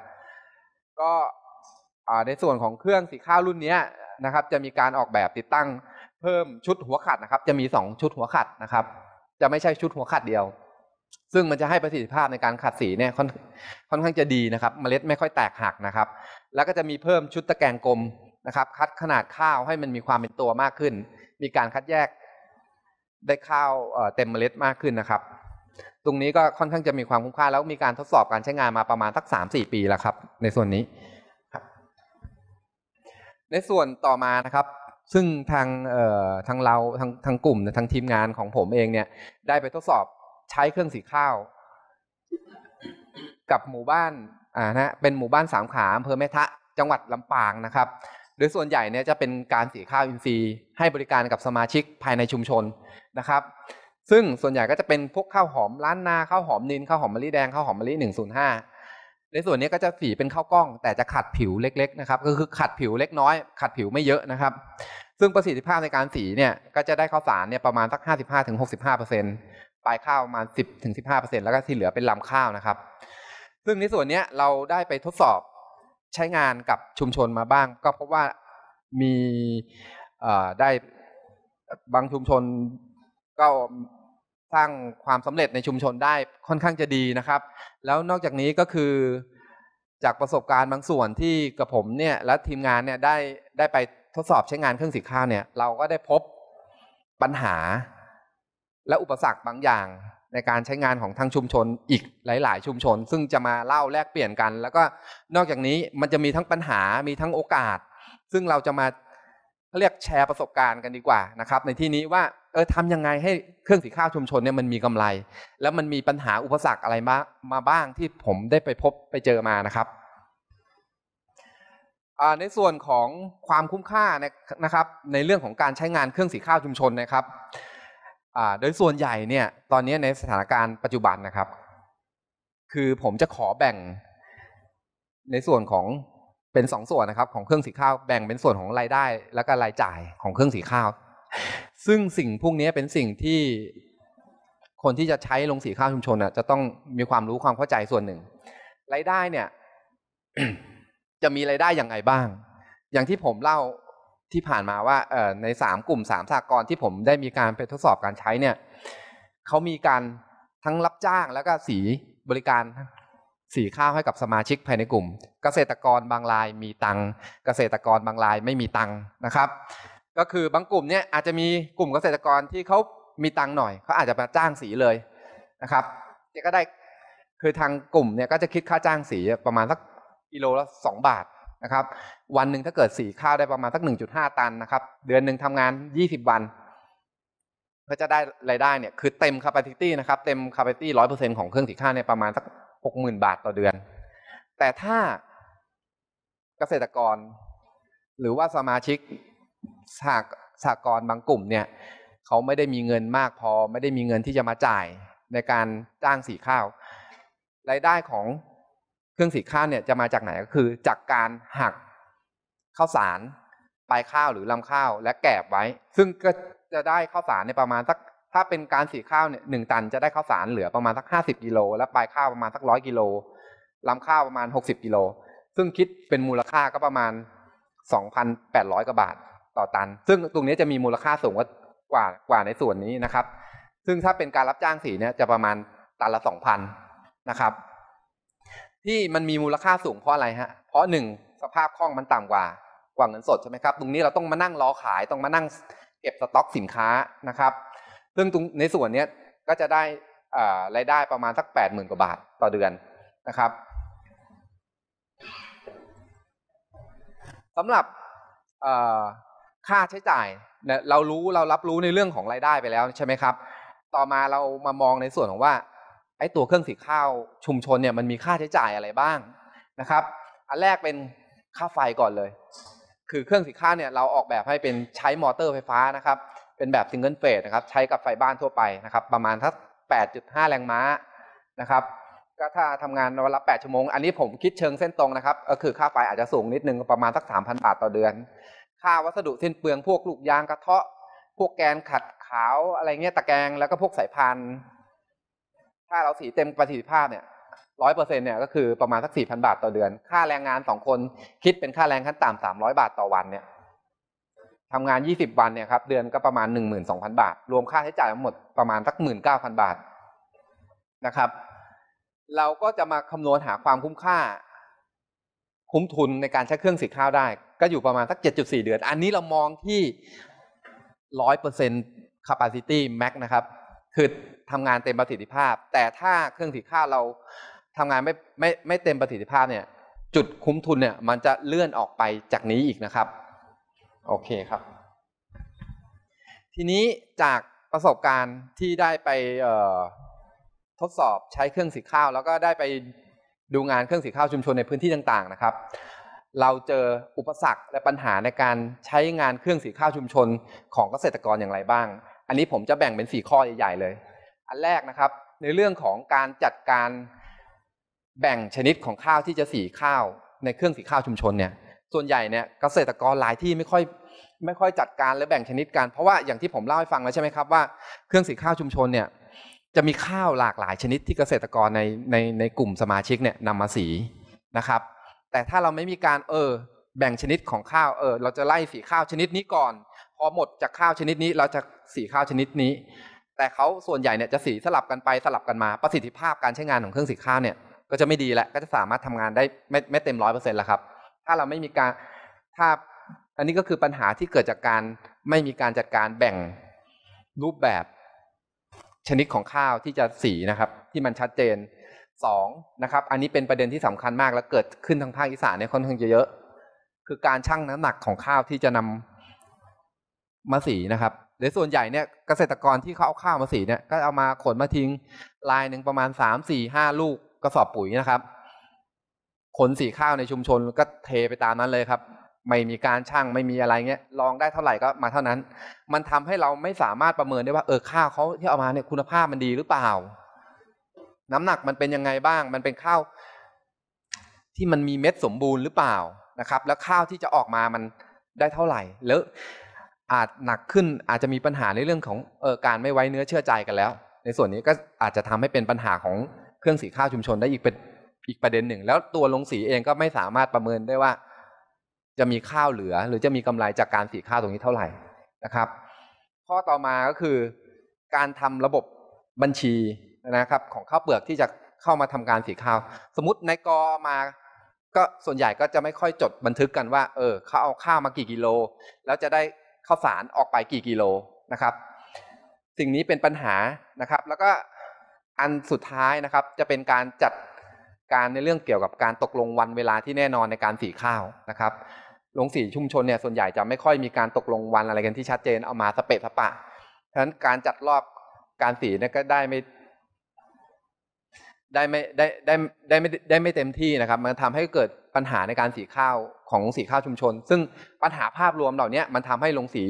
ก็ในส่วนของเครื่องสีข้าวรุ่นนี้นะครับจะมีการออกแบบติดตั้งเพิ่มชุดหัวขัดนะครับ จะมี2ชุดหัวขัดนะครับ จะไม่ใช่ชุดหัวขัดเดียวซึ่งมันจะให้ประสิทธิภาพในการขัดสีเนี่ยค่อนข้างจะดีนะครับ เมล็ดไม่ค่อยแตกหักนะครับ แล้วก็จะมีเพิ่มชุดตะแกรงกลมนะครับ คัดขนาดข้าวให้มันมีความเป็นตัวมากขึ้น มีการคัดแยกได้ข้าวเต็มเมล็ดมากขึ้นนะครับ ตรงนี้ก็ค่อนข้างจะมีความคุ้มค่าแล้วมีการทดสอบการใช้งานมาประมาณสักสามสี่ปีแล้วครับ ในส่วนนี้ในส่วนต่อมานะครับ ซึ่งทางทางเราทางทางกลุ่มทางทีมงานของผมเองเนี่ย ได้ไปทดสอบใช้เครื่องสีข้าว กับหมู่บ้านอ่านะเป็นหมู่บ้านสามขาอำเภอแม่ทะจังหวัดลำปางนะครับ โดยส่วนใหญ่เนี่ยจะเป็นการสีข้าวอินทรีย์ ให้บริการกับสมาชิกภายในชุมชนนะครับ ซึ่งส่วนใหญ่ก็จะเป็นพวกข้าวหอมล้านนาข้าวหอมนินข้าวหอมมะลิแดงข้าวหอมมะลิ 105ในส่วนนี้ก็จะสีเป็นข้าวกล้อง แต่จะขัดผิวเล็ก ๆ นะครับก็คือขัดผิวเล็กน้อย ขัดผิวไม่เยอะนะครับ ซึ่งประสิทธิภาพในการสีเนี่ย ก็จะได้ข้าวสารเนี่ยประมาณสัก55-65%เปลายข้าวประมาณ 10-15%แล้วก็ที่เหลือเป็นลำข้าวนะครับ ซึ่งในส่วนนี้เราได้ไปทดสอบใช้งานกับชุมชนมาบ้าง ก็พบว่ามีได้บางชุมชนก็สร้างความสำเร็จในชุมชนได้ค่อนข้างจะดีนะครับ แล้วนอกจากนี้ก็คือจากประสบการณ์บางส่วนที่กับผมเนี่ยและทีมงานเนี่ยได้ได้ไปทดสอบใช้งานเครื่องสีข้าวเนี่ยเราก็ได้พบปัญหาและอุปสรรคบางอย่างในการใช้งานของทางชุมชน อีกหลายๆชุมชน ซึ่งจะมาเล่าแลกเปลี่ยนกัน แล้วก็นอกจากนี้มันจะมีทั้งปัญหา มีทั้งโอกาส ซึ่งเราจะมาเรียกแชร์ประสบการณ์กันดีกว่านะครับ ในที่นี้ว่าเออทำยังไงให้เครื่องสีข้าวชุมชนเนี่ยมันมีกำไร แล้วมันมีปัญหาอุปสรรคอะไรมามาบ้างที่ผมได้ไปพบไปเจอมานะครับในส่วนของความคุ้มค่านะครับ ในเรื่องของการใช้งานเครื่องสีข้าวชุมชนนะครับโดยส่วนใหญ่เนี่ย ตอนนี้ในสถานการณ์ปัจจุบันนะครับ คือผมจะขอแบ่ง ในส่วนของเป็นสองส่วนนะครับ ของเครื่องสีข้าวแบ่งเป็นส่วนของรายได้แล้วก็รายจ่ายของเครื่องสีข้าว ซึ่งสิ่งพวกนี้เป็นสิ่งที่คนที่จะใช้ลงสีข้าวชุมชนน่ะ จะต้องมีความรู้ความเข้าใจส่วนหนึ่ง รายได้เนี่ย จะมีรายได้อย่างไรบ้าง อย่างที่ผมเล่าที่ผ่านมาว่าใน 3 กลุ่ม3สากลที่ผมได้มีการไปทดสอบการใช้เนี่ยเขามีการทั้งรับจ้างแล้วก็สีบริการสีข้าวให้กับสมาชิกภายในกลุ่มเกษตรกรบางรายมีตังเกษตรกรบางรายไม่มีตังนะครับ ก็คือบางกลุ่มเนี่ยอาจจะมีกลุ่มเกษตรกรที่เขามีตังหน่อย เขาอาจจะมาจ้างสีเลยนะครับก็ได้คือทางกลุ่มเนี่ยก็จะคิดค่าจ้างสีประมาณสักกิโลละสองบาทนะครับวันหนึ่งถ้าเกิดสีข้าว ได้ประมาณสัก 1.5 ตันนะครับ เดือนหนึ่งทำงาน 20 วันก็จะได้รายได้เนี่ยคือเต็มแคปซิตี้นะครับเต็มแคปซิตี้ร้อยเปอร์เซ็นของเครื่องสีข้าวเนี่ยประมาณสัก 60,000 บาทต่อเดือน แต่ถ้าเกษตรกร หรือว่าสมาชิกสากสากรบางกลุ่มเนี่ย เขาไม่ได้มีเงินมากพอ ไม่ได้มีเงินที่จะมาจ่ายในการจ้างสีข้าว รายได้ของรื่องสีข้าวเนี่ยจะมาจากไหนก็คือจากการหักข้าวสาร ปลายข้าวหรือลำข้าวและแกบไว้ ซึ่งก็จะได้ข้าวสารในประมาณสักถ้าเป็นการสีข้าวเนี่ยหนึ่งตันจะได้ข้าวสารเหลือประมาณสักห้าสิบกิโลและปลายข้าวประมาณสักร้อยกิโลลำข้าวประมาณหกสิบกิโลซึ่งคิดเป็นมูลค่าก็ประมาณสองพันแปดร้อยกว่าบาทต่อตัน ซึ่งตรงนี้จะมีมูลค่าสูงกว่ากว่าในส่วนนี้นะครับ ซึ่งถ้าเป็นการรับจ้างสีเนี่ย จะประมาณตันละสองพันนะครับที่มันมีมูลค่าสูงเพราะอะไร ฮะ เพราะหนึ่งสภาพคล่องมันต่ำกว่ากว่าเงินสดใช่ไหมครับ ตรงนี้เราต้องมานั่งรอขายต้องมานั่งเก็บสต็อกสินค้านะครับซึ่งตรงในส่วนนี้ก็จะได้รายได้ประมาณสัก8 0,000กว่าบาทต่อเดือนนะครับสำหรับค่าใช้จ่ายเรารู้เรารับรู้ในเรื่องของรายได้ไปแล้วใช่ไหมครับ ต่อมาเรามามองในส่วนของว่าไอ้ตัวเครื่องสีข้าวชุมชนเนี่ยมันมีค่าใช้จ่ายอะไรบ้างนะครับ อันแรกเป็นค่าไฟก่อนเลย คือเครื่องสีข้าวเนี่ยเราออกแบบให้เป็นใช้มอเตอร์ไฟฟ้านะครับ เป็นแบบซิงเกิลเฟสนะครับใช้กับไฟบ้านทั่วไปนะครับประมาณทัก 8.5 แรงม้านะครับ ก็ถ้าทำงานวันละ 8 ชั่วโมง อันนี้ผมคิดเชิงเส้นตรงนะครับก็คือค่าไฟอาจจะสูงนิดนึง ประมาณสัก 3,000 บาทต่อเดือน ค่าวัสดุสิ้นเปลืองพวกลูกยางกระเทาะ พวกแกนขัดขาว อะไรเงี้ยตะแกรงแล้วก็พวกสายพานค่าเราสีเต็มประสิทธิภาพเนี่ยร้อยเปอร์เซ็นเนี่ยก็คือประมาณสักสี่พันบาทต่อเดือน ค่าแรงงานสองคนคิดเป็นค่าแรงขั้นต่ำสามร้อยบาทต่อวันเนี่ยทำงานยี่สิบวันเนี่ยครับ เดือนก็ประมาณหนึ่งหมื่นสองพันบาทรวมค่าใช้จ่ายทั้งหมดประมาณสักหมื่นเก้าพันบาทนะครับเราก็จะมาคำนวณหาความคุ้มค่า คุ้มทุนในการใช้เครื่องสีข้าวได้ ก็อยู่ประมาณสักเจ็ดจุดสี่เดือน อันนี้เรามองที่ร้อยเปอร์เซ็นต์ capacity max นะครับคือทำงานเต็มประสิทธิภาพ แต่ถ้าเครื่องสีข้าวเราทำงานไม่ไม่ไม่เต็มประสิทธิภาพเนี่ยจุดคุ้มทุนเนี่ยมันจะเลื่อนออกไปจากนี้อีกนะครับโอเคครับ ทีนี้จากประสบการณ์ที่ได้ไปทดสอบใช้เครื่องสีข้าว แล้วก็ได้ไปดูงานเครื่องสีข้าวชุมชนในพื้นที่ต่าง ๆนะครับ เราเจออุปสรรคและปัญหาในการใช้งานเครื่องสีข้าวชุมชนของเกษตรกรอย่างไรบ้างอันนี้ผมจะแบ่งเป็นสี่ข้อใหญ่ๆเลย อันแรกนะครับในเรื่องของการจัดการแบ่งชนิดของข้าวที่จะสีข้าว ในเครื่องสีข้าวชุมชนเนี่ย ส่วนใหญ่เนี่ยเกษตรกรหลายที่ไม่ค่อยไม่ค่อยจัดการและแบ่งชนิดกัน เพราะว่าอย่างที่ผมเล่าให้ฟังแล้วใช่ไหมครับว่าเครื่องสีข้าวชุมชนเนี่ยจะมีข้าวหลากหลายชนิดที่เกษตรกรในในในกลุ่มสมาชิกเนี่ยนำมาสีนะครับ แต่ถ้าเราไม่มีการเออแบ่งชนิดของข้าวเออเราจะไล่สีข้าวชนิดนี้ก่อนอหมดจากข้าวชนิดนี้เราจะสีข้าวชนิดนี้ แต่เขาส่วนใหญ่เนี่ยจะสีสลับกันไปสลับกันมา ประสิทธิภาพการใช้งานของเครื่องสีข้าวเนี่ย ก็จะไม่ดีแล้วก็จะสามารถทำงานได้ไม่ไม่เต็มร้อยเปอร์เซ็นต์แล้วครับถ้าเราไม่มีการถ้าอันนี้ก็คือปัญหาที่เกิดจากการ ไม่มีการจัดการแบ่งรูปแบบชนิดของข้าวที่จะสีนะครับ ที่มันชัดเจนสองนะครับ อันนี้เป็นประเด็นที่สำคัญมากและเกิดขึ้นทางภาคอีสานเนี่ยค่อนข้างจะเยอะคือการชั่งน้ำหนักของข้าวที่จะนำมาสีนะครับโดยส่วนใหญ่เนี่ยเกษตรกรที่เขาเอาข้าวมาสีเนี่ยก็เอามาขนมาทิ้ง ลายหนึ่งประมาณสามสี่ห้าลูกกระสอบปุ๋ยนะครับ ขนสีข้าวในชุมชนก็เทไปตามนั้นเลยครับ ไม่มีการช่างไม่มีอะไรเงี้ยลองได้เท่าไหร่ก็มาเท่านั้น มันทำให้เราไม่สามารถประเมินได้ว่าเออ ข้าวเขาที่เอามาเนี่ย คุณภาพมันดีหรือเปล่า น้ำหนักมันเป็นยังไงบ้าง มันเป็นข้าวที่มันมีเม็ดสมบูรณ์หรือเปล่านะครับ แล้วข้าวที่จะออกมามันได้เท่าไหร่แล้วอาจหนักขึ้นอาจจะมีปัญหาในเรื่องของออการไม่ไว้เนื้อเชื่อใจกันแล้ว ในส่วนนี้ก็อาจจะทำให้เป็นปัญหาของเครื่องสีข้าวชุมชนได้อีกเป็นอีกประเด็นหนึ่ง แล้วตัวลงสีเองก็ไม่สามารถประเมินได้ว่า จะมีข้าวเหลือ หรือจะมีกำไรจากการสีข้าวตรงนี้เท่าไหร่นะครับข้อต่อมาก็คือการทำระบบบัญชีนะครับ ของข้าวเปลือกที่จะเข้ามาทำการสีข้าว สมมตินายกอมา ก็ส่วนใหญ่ก็จะไม่ค่อยจดบันทึกกันว่าเออเขาเอาข้าวมากี่กิโล แล้วจะได้ข้าวสารออกไปกี่กิโลนะครับ สิ่งนี้เป็นปัญหานะครับ แล้วก็อันสุดท้ายนะครับจะเป็นการจัดการในเรื่องเกี่ยวกับการตกลงวันเวลาที่แน่นอนในการสีข้าวนะครับลงสีชุมชนเนี่ยส่วนใหญ่จะไม่ค่อยมีการตกลงวันอะไรกันที่ชัดเจนเอามาสเปะสปะฉะนั้นการจัดรอบการสีเนี่ยก็ได้ไม่ได้ไม่ได้ได้ได้ไม่ได้ไม่เต็มที่นะครับ มันทำให้เกิดปัญหาในการสีข้าวของสีข้าวชุมชน ซึ่งปัญหาภาพรวมเหล่านี้มันทำให้ลงสี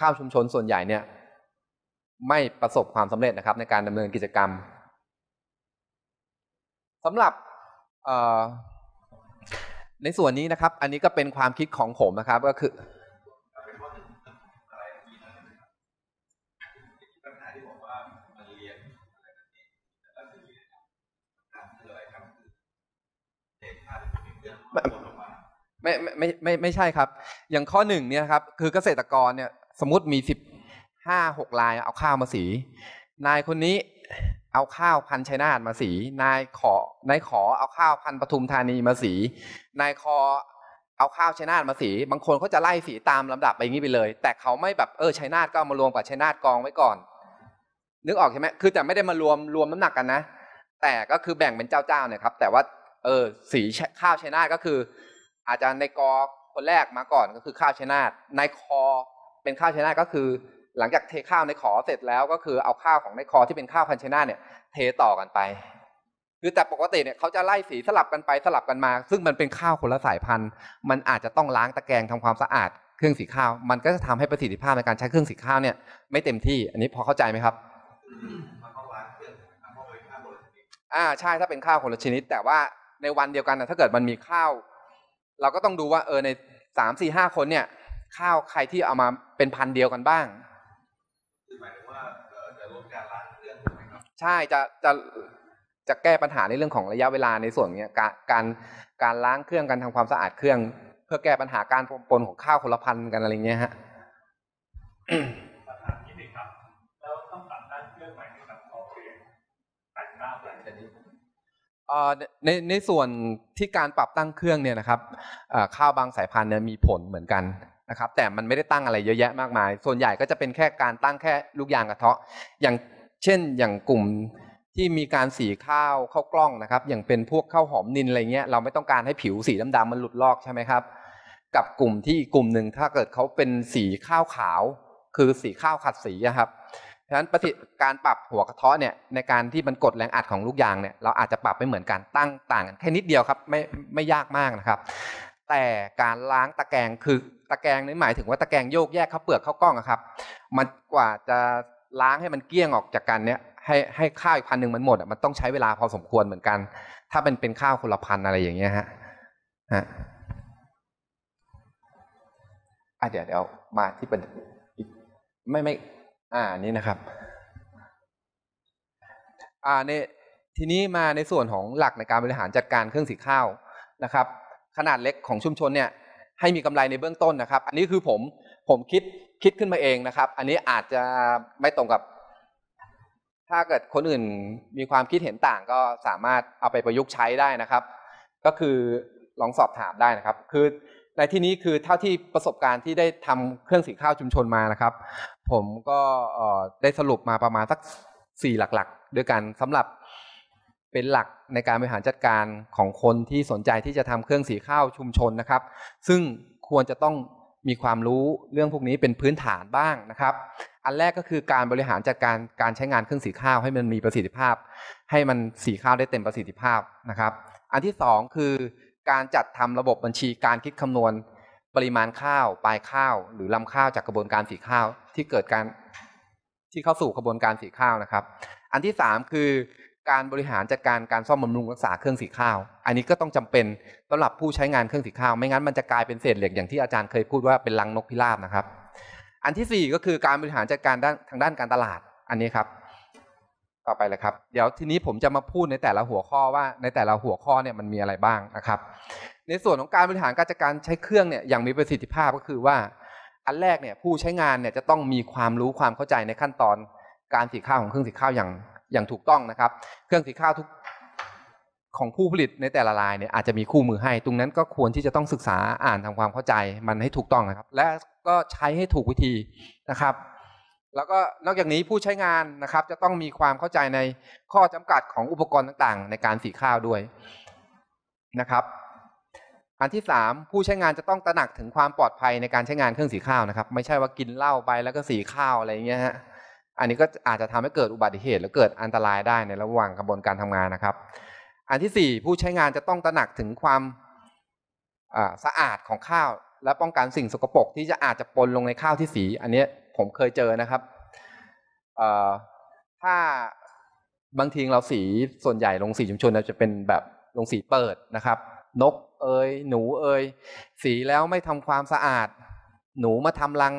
ข้าวชุมชนส่วนใหญ่เนี่ย ไม่ประสบความสำเร็จนะครับ ในการดำเนินกิจกรรม สำหรับในส่วนนี้นะครับ อันนี้ก็เป็นความคิดของผมนะครับก็คือไม่ไม่ไม่ไม่ใช่ครับ อย่างข้อหนึ่งเนี่ยครับ คือเกษตรกรเนี่ย สมมติมีสิบห้าหกลายเอาข้าวมาสี นายคนนี้เอาข้าวพันชัยนาทมาสี นายขอนายขอเอาข้าวพันปทุมธานีมาสี นายคอเอาข้าวชัยนาทมาสี บางคนเขาจะไล่สีตามลำดับไปอย่างนี้ไปเลย แต่เขาไม่แบบเออชัยนาทก็มารวมกับชัยนาทกองไว้ก่อน นึกออกใช่ไหมคือแต่ไม่ได้มารวมรวมน้ำหนักกันนะแต่ก็คือแบ่งเป็นเจ้าๆเนี่ยครับแต่ว่าเออสีข้าวชัยนาทก็คือ อาจารย์ในกอคนแรกมาก่อนก็คือข้าวชัยนาทในคอเป็นข้าวชัยนาทก็คือ หลังจากเทข้าวในขอเสร็จแล้ว ก็คือเอาข้าวของในคอที่เป็นข้าวพันชัยนาทเนี่ย เทต่อกันไปคือแต่ปกติเนี่ยเขาจะไล่สีสลับกันไปสลับกันมา ซึ่งมันเป็นข้าวคนละสายพันธุ์ มันอาจจะต้องล้างตะแกรงทำความสะอาด เครื่องสีข้าวมันก็จะทำให้ประสิทธิภาพในการใช้เครื่องสีข้าวเนี่ยไม่เต็มที่อันนี้พอเข้าใจไหมครับอ่าใช่ถ้าเป็นข้าวคนละชนิดแต่ว่าในวันเดียวกันนะถ้าเกิดมันมีข้าวเราก็ต้องดูว่า เออในสามสี่ห้าคนเนี่ยข้าวใครที่เอามาเป็นพันเดียวกันบ้างหมายถึงว่าจะลดการล้างเครื่องไหมครับใช่จะจะจะแก้ปัญหาในเรื่องของระยะเวลาในส่วนเนี้ยการการการล้างเครื่องการทำความสะอาดเครื่อง เพื่อแก้ปัญหาการปนของข้าวคนละพันกันอะไรเงี้ยฮะในในส่วนที่การปรับตั้งเครื่องเนี่ยนะครับข้าวบางสายพันธุ์เนี่ยมีผลเหมือนกันนะครับ แต่มันไม่ได้ตั้งอะไรเยอะแยะมากมาย ส่วนใหญ่ก็จะเป็นแค่การตั้งแค่ลูกยางกระเทาะ อย่างเช่นอย่างกลุ่มที่มีการสีข้าวเข้ากล้องนะครับอย่างเป็นพวกข้าวหอมนินอะไรเงี้ยเราไม่ต้องการให้ผิวสีดำๆมันหลุดลอกใช่ไหมครับกับกลุ่มที่กลุ่มหนึ่งถ้าเกิดเขาเป็นสีข้าวขาว คือสีข้าวขัดสีนะครับฉะนั้นประสิทธิการปรับหัวกระเทาะเนี่ยในการที่มันกดแรงอัดของลูกยางเนี่ยเราอาจจะปรับไม่เหมือนกันตั้งต่างกันแค่นิดเดียวครับไม่ไม่ยากมากนะครับ แต่การล้างตะแกรงคือตะแกรงนี่หมายถึงว่าตะแกรงโยกแยกข้าวเปลือกข้าวกล้องครับ มันกว่าจะล้างให้มันเกี้ยงออกจากกันเนี่ยให้ให้ข้าวอีกพันหนึ่งมันหมดมันต้องใช้เวลาพอสมควรเหมือนกัน ถ้าเป็นเป็นข้าวคนละพันอะไรอย่างเงี้ยฮะฮะอ่ะเดี๋ยวเดี๋ยวมาที่ประเด็นไม่ไม่อ่านี่นะครับอ่าในทีนี้มาในส่วนของหลักในการบริหารจัดการเครื่องสีข้าวนะครับ ขนาดเล็กของชุมชนเนี่ย ให้มีกำไรในเบื้องต้นนะครับ อันนี้คือผมผมคิดคิดขึ้นมาเองนะครับ อันนี้อาจจะไม่ตรงกับ ถ้าเกิดคนอื่นมีความคิดเห็นต่าง ก็สามารถเอาไปประยุกต์ใช้ได้นะครับ ก็คือลองสอบถามได้นะครับ คือในที่นี้คือเท่าที่ประสบการณ์ที่ได้ทำเครื่องสีข้าวชุมชนมานะครับผมก็ได้สรุปมาประมาณสักสี่หลักๆ ด้วยกันสำหรับเป็นหลักในการบริหารจัดการของคนที่สนใจที่จะทำเครื่องสีข้าวชุมชนนะครับ ซึ่งควรจะต้องมีความรู้เรื่องพวกนี้เป็นพื้นฐานบ้างนะครับ อันแรกก็คือการบริหารจัดการ การใช้งานเครื่องสีข้าวให้มันมีประสิทธิภาพ ให้มันสีข้าวได้เต็มประสิทธิภาพนะครับ อันที่2คือการจัดทำระบบบัญชีการคิดคำนวณปริมาณข้าว ปลายข้าว หรือลำข้าวจากกระบวนการสีข้าวที่เกิดการที่เข้าสู่กระบวนการสีข้าวนะครับ อันที่3คือ การบริหารจัดการการซ่อมบำรุงรักษาเครื่องสีข้าว อันนี้ก็ต้องจำเป็นสำหรับผู้ใช้งานเครื่องสีข้าวไม่งั้นมันจะกลายเป็นเศษเหล็กอย่างที่อาจารย์เคยพูดว่าเป็นลังนกพิราบนะครับ อันที่4ก็คือการบริหารจัดการด้านทางด้านการตลาดอันนี้ครับต่อไปเลยครับเดี๋ยวทีนี้ผมจะมาพูดในแต่ละหัวข้อว่าในแต่ละหัวข้อเนี่ยมันมีอะไรบ้างนะครับ ในส่วนของการบริหารการจัดการใช้เครื่องเนี่ยอย่างมีประสิทธิภาพก็คือว่า อันแรกเนี่ยผู้ใช้งานเนี่ยจะต้องมีความรู้ความเข้าใจในขั้นตอนการสีข้าวของเครื่องสีข้าวอย่างอย่างถูกต้องนะครับ เครื่องสีข้าวทุกของผู้ผลิตในแต่ละลายเนี่ยอาจจะมีคู่มือให้ ตรงนั้นก็ควรที่จะต้องศึกษาอ่านทำความเข้าใจมันให้ถูกต้องนะครับ และก็ใช้ให้ถูกวิธีนะครับแล้วก็นอกจากนี้ผู้ใช้งานนะครับจะต้องมีความเข้าใจในข้อจำกัดของอุปกรณ์ต่างๆในการสีข้าวด้วยนะครับ อันที่3ผู้ใช้งานจะต้องตระหนักถึงความปลอดภัยในการใช้งานเครื่องสีข้าวนะครับ ไม่ใช่ว่ากินเหล้าไปแล้วก็สีข้าวอะไรอย่างเงี้ยฮะอันนี้ก็อาจจะทำให้เกิดอุบัติเหตุ แล้วเกิดอันตรายได้ในระหว่างกระบวนการทำงานนะครับ อันที่4ผู้ใช้งานจะต้องตระหนักถึงความสะอาดของข้าว และป้องกันสิ่งสกปรกที่จะอาจจะปนลงในข้าวที่สี อันนี้ผมเคยเจอนะครับ ถ้าบางทีเราสีส่วนใหญ่ลงสีชุมชนจะเป็นแบบลงสีเปิดนะครับ นกเอ้ยหนูเอ้ยสีแล้วไม่ทำความสะอาด หนูมาทำรัง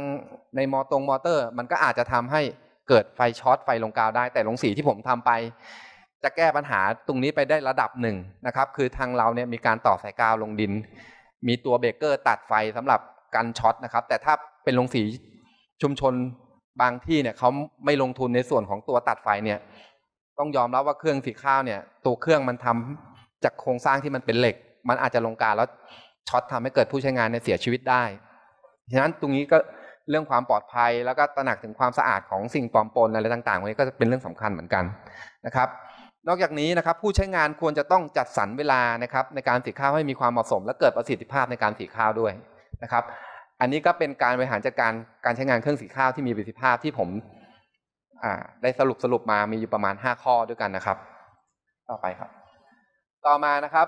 ในมอตรงมอเตอร์ มันก็อาจจะทำให้เกิดไฟช็อตไฟลงกาวได้ แต่ลงสีที่ผมทำไป จะแก้ปัญหาตรงนี้ไปได้ระดับหนึ่งนะครับ คือทางเราเนี่ยมีการต่อสายกาวลงดิน มีตัวเบรกเกอร์ตัดไฟสำหรับกันช็อตนะครับแต่ถ้าเป็นลงสีชุมชนบางที่เนี่ยเขาไม่ลงทุนในส่วนของตัวตัดไฟเนี่ย ต้องยอมรับว่าเครื่องสีข้าวเนี่ย ตัวเครื่องมันทำจากโครงสร้างที่มันเป็นเหล็ก มันอาจจะลงการแล้วช็อตทำให้เกิดผู้ใช้งานเนเสียชีวิตได้ฉะนั้นตรงนี้ก็เรื่องความปลอดภัยแล้วก็ตระหนักถึงความสะอาดของสิ่งปลอมปนอะไรต่างๆวันี้ก็จะเป็นเรื่องสำคัญเหมือนกันนะครับ นอกจากนี้นะครับ ผู้ใช้งานควรจะต้องจัดสรรเวลานะครับในการสีข้าวให้มีความเหมาะสม และเกิดประสิทธิภาพในการสีข้าวด้วยนะครับอันนี้ก็เป็นการบริหารจัดการการใช้งานเครื่องสีข้าวที่มีประสิทธิภาพที่ผมได้สรุปสรุปมามีอยู่ประมาณ 5 ข้อด้วยกันนะครับ ต่อไปครับ ต่อมานะครับ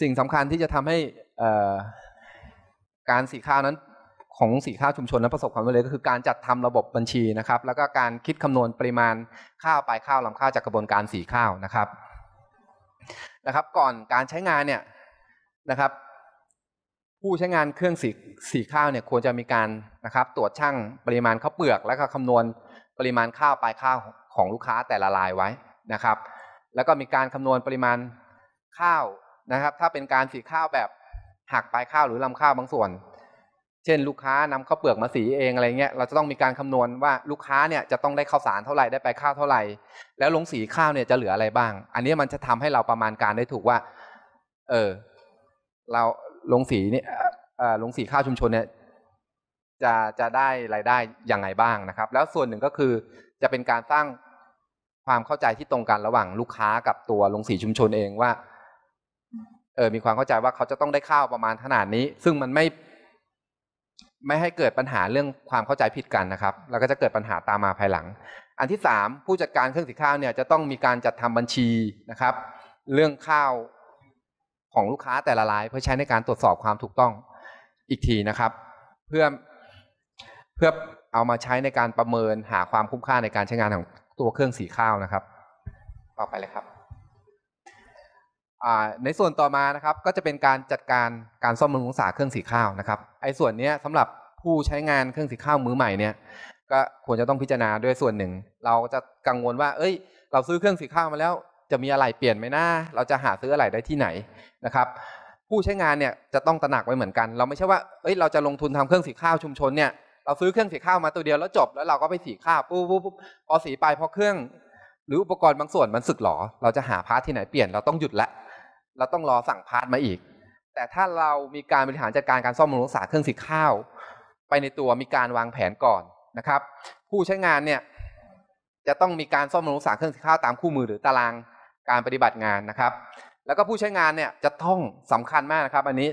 สิ่งสำคัญที่จะทำให้การสีข้าวนั้นของสีข้าวชุมชนนั้นประสบความสำเร็จก็คือการจัดทำระบบบัญชีนะครับ แล้วก็การคิดคำนวณปริมาณข้าวปลายข้าวลำข้าวจากกระบวนการสีข้าวนะครับ นะครับก่อนการใช้งานเนี่ยนะครับผู้ใช้งานเครื่องสีสีข้าวเนี่ยควรจะมีการนะครับตรวจช่างปริมาณข้าวเปลือกแล้วก็คำนวณปริมาณข้าวปลายข้าวของลูกค้าแต่ละรายไว้นะครับ แล้วก็มีการคำนวณปริมาณข้าวนะครับ ถ้าเป็นการสีข้าวแบบหักปลายข้าวหรือลำข้าวบางส่วน เช่น ลูกค้านำข้าวเปลือกมาสีเองอะไรเงี้ยเราจะต้องมีการคำนวณว่าลูกค้าเนี่ยจะต้องได้ข้าวสารเท่าไหร่ได้ไปข้าวเท่าไหร่แล้วลงสีข้าวเนี่ยจะเหลืออะไรบ้าง อันนี้มันจะทำให้เราประมาณการได้ถูกว่าเออเราลงสีนี่ลงสีข้าวชุมชนเนี่ย จะจะได้รายได้อย่างไรบ้างนะครับ แล้วส่วนหนึ่งก็คือจะเป็นการสร้างความเข้าใจที่ตรงกันระหว่างลูกค้ากับตัวลงสีชุมชนเองว่า เออมีความเข้าใจว่าเขาจะต้องได้ข้าวประมาณขนาดนี้ ซึ่งมันไม่ไม่ให้เกิดปัญหาเรื่องความเข้าใจผิดกันนะครับ แล้วก็จะเกิดปัญหาตามมาภายหลัง อันที่สามผู้จัดการเครื่องสีข้าวเนี่ย จะต้องมีการจัดทำบัญชีนะครับ เรื่องข้าวของลูกค้าแต่ละราย เพื่อใช้ในการตรวจสอบความถูกต้องอีกทีนะครับ เพื่อเพื่อเอามาใช้ในการประเมินหาความคุ้มค่าในการใช้งานของตัวเครื่องสีข้าวนะครับ ต่อไปเลยครับในส่วนต่อมานะครับ ก็จะเป็นการจัดการการซ่อมบำรุงรักษาเครื่องสีข้าวนะครับไอ้ส่วนนี้สำหรับผู้ใช้งานเครื่องสีข้าวมือใหม่เนี่ย ก็ควรจะต้องพิจารณาด้วยส่วนหนึ่ง เราจะกังวลว่า เอ้ย เราซื้อเครื่องสีข้าวมาแล้วจะมีอะไรเปลี่ยนไหมนะ เราจะหาซื้ออะไรได้ที่ไหนนะครับ ผู้ใช้งานเนี่ยจะต้องตระหนักไว้เหมือนกัน เราไม่ใช่ว่าเอ้ย เราจะลงทุนทำเครื่องสีข้าวชุมชนเนี่ย เราซื้อเครื่องสีข้าวมาตัวเดียวแล้วจบ แล้วเราก็ไปสีข้าวปุ๊บปุ๊บพอสีไปพอเครื่อง หรืออุปกรณ์บางส่วนมันสึกหรอเราจะหาพาร์ทที่ไหนเปลี่ยน เราต้องหยุดละเราต้องรอสั่งพาร์ทมาอีก แต่ถ้าเรามีการบริหารจัดการการซ่อมบำรุงรักษาเครื่องสีข้าวไปในตัว มีการวางแผนก่อนนะครับ ผู้ใช้งานเนี่ยจะต้องมีการซ่อมบำรุงรักษาเครื่องสีข้าวตามคู่มือหรือตารางการปฏิบัติงานนะครับ แล้วก็ผู้ใช้งานเนี่ยจะต้องสำคัญมากนะครับ อันนี้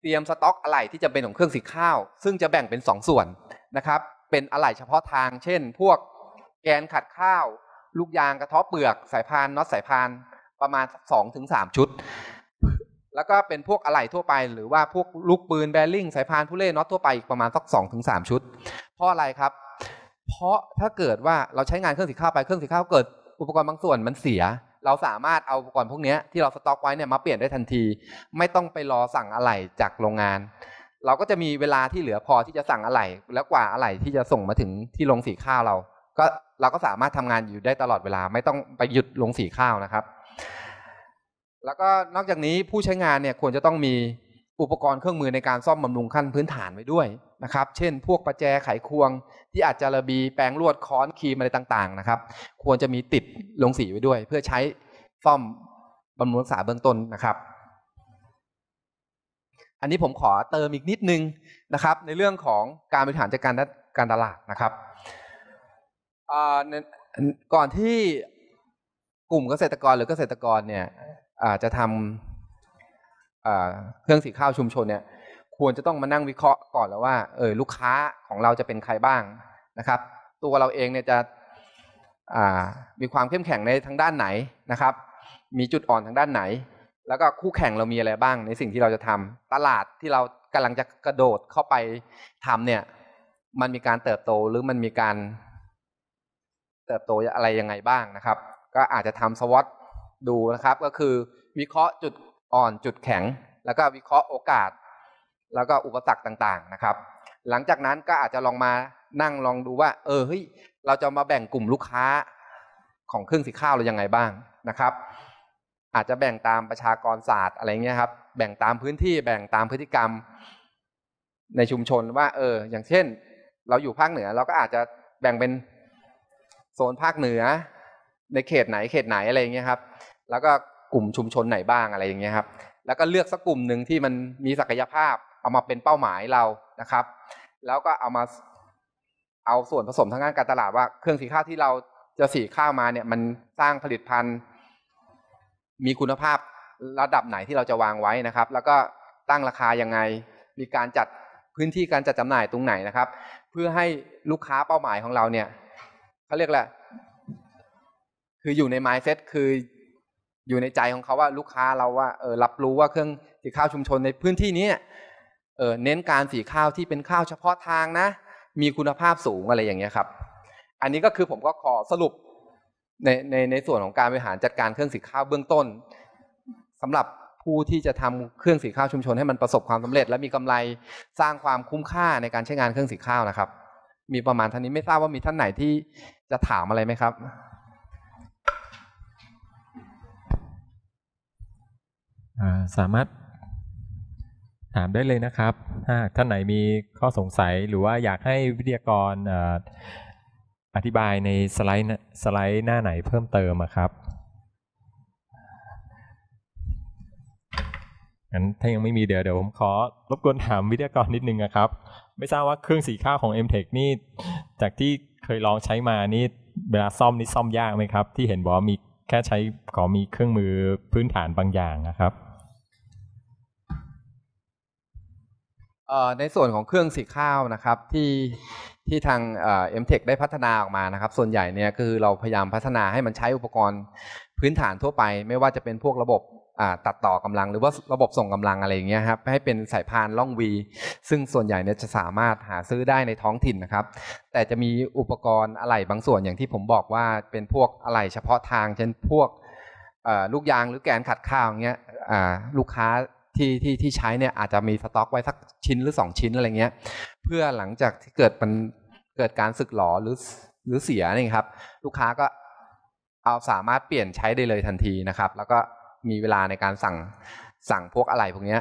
เตรียมสต็อกอะไหล่ที่จะเป็นของเครื่องสีข้าวซึ่งจะแบ่งเป็น 2 ส่วนนะครับเป็นอะไหล่เฉพาะทาง เช่น พวกแกนขัดข้าว ลูกยางกระท้อเปลือกสายพานน็อตสายพานประมาณ2-3 ชุด แล้วก็เป็นพวกอะไหล่ทั่วไป หรือว่าพวกลูกปืนแบริ่งสายพานผู้เล่น็อตทั่วไปอีกประมาณสักสสองงถึามชุดเพราะอะไรครับ เพราะถ้าเกิดว่าเราใช้งานเครื่องสีข้าวไปเครื่องสีข้าวเกิด อุปกรณ์บางส่วนมันเสียเราสามารถเอาอุปกรณ์พวกนี้ที่เราสต็อกไว้เนี่ยมาเปลี่ยนได้ทันที ไม่ต้องไปรอสั่งอะไหล่จากโรงงาน เราก็จะมีเวลาที่เหลือพอที่จะสั่งอะไหล่แล้วกว่าอะไหล่ที่จะส่งมาถึงที่โรงสีข้าวเรา ก็เราก็สามารถทำงานอยู่ได้ตลอดเวลาไม่ต้องไปหยุดโรงสีข้าวนะครับ แล้วก็นอกจากนี้ผู้ใช้งานเนี่ยควรจะต้องมีอุปกรณ์เครื่องมือในการซ่อมบำรุงขั้นพื้นฐานไว้ด้วยนะครับ เช่น พวกประแจไขควง ที่อาจจะระบี แปรงลวดค้อนคีม อะไรต่าง ๆ นะครับ ควรจะมีติดลงสีไว้ด้วย เพื่อใช้ซ่อมบำรุงรักษาเบื้องต้นนะครับ อันนี้ผมขอเติมอีกนิดนึงนะครับ ในเรื่องของการบริหารจัดการการตลาดนะครับ ก่อนที่กลุ่มเกษตรกรหรือเกษตรกรเนี่ยจะทำเครื่องสีข้าวชุมชนเนี่ย ควรจะต้องมานั่งวิเคราะห์ก่อนแล้วว่าเออลูกค้าของเราจะเป็นใครบ้างนะครับ ตัวเราเองเนี่ยจะมีความเข้มแข็งในทางด้านไหนนะครับ มีจุดอ่อนทางด้านไหน แล้วก็คู่แข่งเรามีอะไรบ้าง ในสิ่งที่เราจะทำ ตลาดที่เรากำลังจะกระโดดเข้าไปทำเนี่ย มันมีการเติบโตหรือมันมีการ เติบโตอะไรยังไงบ้างนะครับ ก็อาจจะทำสวอตดูนะครับ ก็คือวิเคราะห์จุดอ่อน จุดแข็งแล้วก็วิเคราะห์โอกาส แล้วก็อุปสรรคต่างๆนะครับ หลังจากนั้นก็อาจจะลองมานั่งลองดูว่า เออเฮ้ยเราจะมาแบ่งกลุ่มลูกค้าของเครื่องสีข้าวเรายังไงบ้างนะครับ อาจจะแบ่งตามประชากรศาสตร์อะไรเงี้ยครับ แบ่งตามพื้นที่แบ่งตามพฤติกรรมในชุมชนว่า เอออย่างเช่น เราอยู่ภาคเหนือ เราก็อาจจะแบ่งเป็นโซนภาคเหนือ ในเขตไหนเขตไหนอะไรเงี้ยครับ แล้วก็กลุ่มชุมชนไหนบ้างอะไรอย่างเงี้ยครับ แล้วก็เลือกสักกลุ่มหนึ่งที่มันมีศักยภาพเอามาเป็นเป้าหมายเรานะครับ แล้วก็เอามาเอาส่วนผสมทางด้านการตลาดว่าเครื่องสีข้าวที่เราจะสีข้าวมาเนี่ย มันสร้างผลิตภัณฑ์มีคุณภาพระดับไหนที่เราจะวางไว้นะครับ แล้วก็ตั้งราคายังไง มีการจัดพื้นที่การจัดจำหน่ายตรงไหนนะครับ เพื่อให้ลูกค้าเป้าหมายของเราเนี่ยเขาเรียกแหละคืออยู่ในไมซ์เซ็ตคืออยู่ในใจของเขาว่าลูกค้าเราว่าเออรับรู้ว่าเครื่องสีข้าวชุมชนในพื้นที่นี้เออเน้นการสีข้าวที่เป็นข้าวเฉพาะทางนะ มีคุณภาพสูงอะไรอย่างเงี้ยครับ อันนี้ก็คือผมก็ขอสรุปในในในส่วนของการบริหารจัดการเครื่องสีข้าวเบื้องต้น สำหรับผู้ที่จะทำเครื่องสีข้าวชุมชนให้มันประสบความสำเร็จและมีกำไรสร้างความคุ้มค่าในการใช้งานเครื่องสีข้าวนะครับ มีประมาณเท่านี้ไม่ทราบว่ามีท่านไหนที่จะถามอะไรไหมครับสามารถถามได้เลยนะครับ้าท่านไหนมีข้อสงสัยหรือว่าอยากให้วิทยากรอธิบายในสไลด์สไลด์หน้าไหนเพิ่มเติมครับงั้นถ้ายังไม่มีเดี๋ยวเดี๋ยวผมขอรบกวนถามวิทยากรนิดนึงนะครับ ไม่ทราบว่าเครื่องสีข้าวของ M-Tech นี่จากที่เคยลองใช้มานี่เวลาซ่อมนี่ซ่อมยากไหมครับ ที่เห็นบอกมีแค่ใช้ขอมีเครื่องมือพื้นฐานบางอย่างนะครับในส่วนของเครื่องสีข้าวนะครับที่ที่ทางเอ็มเทคได้พัฒนาออกมานะครับส่วนใหญ่เนี่ยคือเราพยายามพัฒนาให้มันใช้อุปกรณ์พื้นฐานทั่วไป ไม่ว่าจะเป็นพวกระบบตัดต่อกำลัง หรือว่าระบบส่งกำลังอะไรอย่างเงี้ยครับให้เป็นสายพานล่องวี ซึ่งส่วนใหญ่เนี่ยจะสามารถหาซื้อได้ในท้องถิ่นนะครับ แต่จะมีอุปกรณ์อะไหล่บางส่วนอย่างที่ผมบอกว่าเป็นพวกอะไหล่เฉพาะทาง เช่นพวกลูกยางหรือแกนขัดข้าวอย่างเงี้ยลูกค้าที่ที่ที่ใช้เนี่ยอาจจะมีสต็อกไว้สักชิ้นหรือสองชิ้นอะไรเงี้ยเพื่อหลังจากที่เกิดมันเกิดการสึกหลอหรือหรือเสียนี่ครับ ลูกค้าก็เอาสามารถเปลี่ยนใช้ได้เลยทันทีนะครับ แล้วก็มีเวลาในการสั่งสั่งพวกอะไรพวกเนี้ย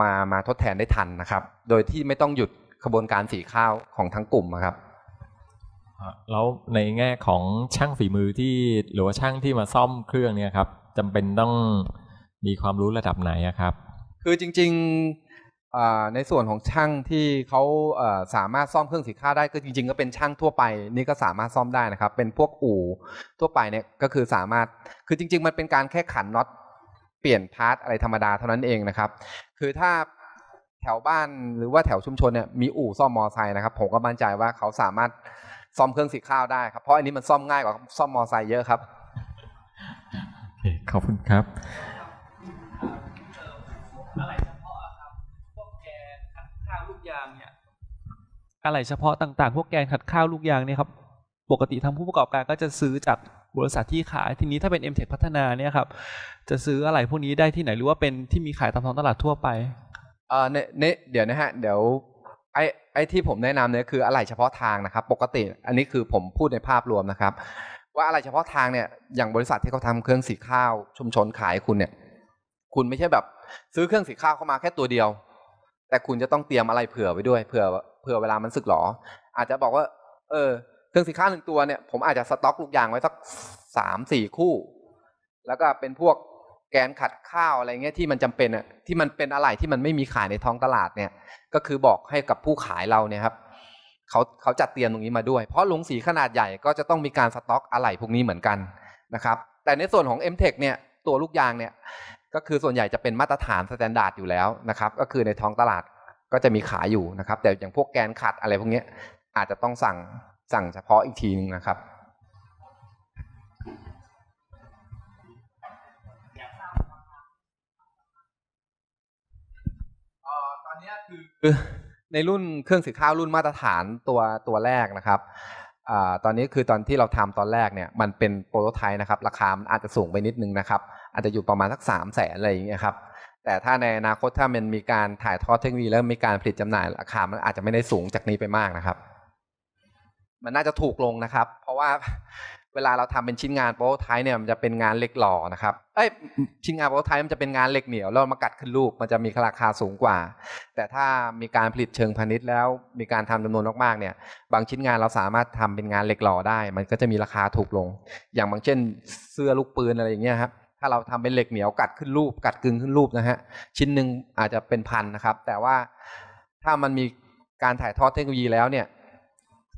มามาทดแทนได้ทันนะครับ โดยที่ไม่ต้องหยุดขบวนการสีข้าวของทั้งกลุ่มนะครับแล้วในแง่ของช่างฝีมือที่หรือว่าช่างที่มาซ่อมเครื่องเนี่ยครับจำเป็นต้องมีความรู้ระดับไหนครับ คือจริงๆในส่วนของช่างที่เขาสามารถซ่อมเครื่องสีข้าวได้ ก็จริงๆ ก็เป็นช่างทั่วไปนี่ก็สามารถซ่อมได้นะครับ เป็นพวกอู่ทั่วไปเนี่ยก็คือสามารถคือจริงๆ มันเป็นการแค่ขันน็อตเปลี่ยนพาร์ทอะไรธรรมดาเท่านั้นเองนะครับคือถ้าแถวบ้านหรือว่าแถวชุมชนเนี่ยมีอู่ซ่อมมอไซค์นะครับผมก็มั่นใจว่าเขาสามารถซ่อมเครื่องสีข้าวได้ครับเพราะอันนี้มันซ่อมง่ายกว่าซ่อมมอไซค์เยอะครับขอบคุณครับอะไรเฉพาะต่างๆ พวกแกงขัดข้าว ลูกยางเนี่ยครับ ปกติทางผู้ประกอบการก็จะซื้อจากบริษัทที่ขาย ทีนี้ถ้าเป็น m t e c h พัฒนาเนี่ยครับ จะซื้ออะไรพวกนี้ได้ที่ไหน หรือว่าเป็นที่มีขายตามท้องตลาดทั่วไปเอ่อเนเดี๋ยวนะฮะ เดี๋ยวไอ้ไอ้ที่ผมแนะนำเนี่ยคืออะไรเฉพาะทางนะครับ ปกติอันนี้คือผมพูดในภาพรวมนะครับ ว่าอะไรเฉพาะทางเนี่ย อย่างบริษัทที่เขาทาเครื่องสีข้าวชุมชนขายคุณเนี่ย คุณไม่ใช่แบบซื้อเครื่องสีข้าวเข้ามาแค่ตัวเดียว แต่คุณจะต้องเตรียมอะไรเผื่อไว้ด้วย เผื่อเผื่อเวลามันสึกหรอ อาจจะบอกว่า เออ เครื่องสีข้าวหนึ่งตัวเนี่ย ผมอาจจะสต็อกลูกยางไว้สักสามสี่คู่ แล้วก็เป็นพวกแกนขัดข้าวอะไรเงี้ยที่มันจำเป็นอ่ะ ที่มันเป็นอะไรที่มันไม่มีขายในท้องตลาดเนี่ย ก็คือบอกให้กับผู้ขายเราเนี่ยครับเขาเขาจัดเตรียมตรงนี้มาด้วย เพราะลงสีขนาดใหญ่ก็จะต้องมีการสต็อกอะไรพวกนี้เหมือนกันนะครับ แต่ในส่วนของ m t e c h เนี่ย ตัวลูกยางเนี่ย ก็คือส่วนใหญ่จะเป็นมาตรฐานสแตนดาร์ดอยู่แล้วนะครับ ก็คือในท้องตลาดก็จะมีขาอยู่นะครับ แต่อย่างพวกแกนขัดอะไรพวกนี้อาจจะต้องสั่งสั่งเฉพาะอีกทีนึงนะครับตอนนี้คือในรุ่นเครื่องสีข้าวรุ่นมาตรฐานตัวตัวแรกนะครับตอนนี้คือตอนที่เราทำตอนแรกเนี่ยมันเป็นโปรโตไทป์นะครับราคามันอาจจะสูงไปนิดนึงนะครับอาจจะอยู่ประมาณสักสามแสนอะไรอย่างเงี้ยครับแต่ถ้าในอนาคตถ้ามันมีการถ่ายทอดเทคโนโลยีแล้วมีการผลิตจำหน่ายราคา มันอาจจะไม่ได้สูงจากนี้ไปมากนะครับ มันน่าจะถูกลงนะครับ เพราะว่าเวลาเราทำเป็นชิ้นงานโปรไทป์เนี่ยมันจะเป็นงานเหล็กหล่อนะครับ เอ้ยชิ้นงานโปรไทป์มันจะเป็นงานเหล็กเหนียวแล้วมากัดขึ้นรูปมันจะมีราคาสูงกว่า แต่ถ้ามีการผลิตเชิงพาณิชย์แล้ว มีการทำจำนวนมากๆเนี่ย บางชิ้นงานเราสามารถทำเป็นงานเหล็กหล่อได้ มันก็จะมีราคาถูกลง อย่างบางเช่นเสื้อลูกปืนอะไรอย่างเงี้ยครับถ้าเราทำเป็นเหล็กเหนียวกัดขึ้นรูป กัดกึ่งขึ้นรูปนะฮะ ชิ้นหนึ่งอาจจะเป็นพันนะครับ แต่ว่าถ้ามันมีการถ่ายทอดเทคโนโลยีแล้วเนี่ย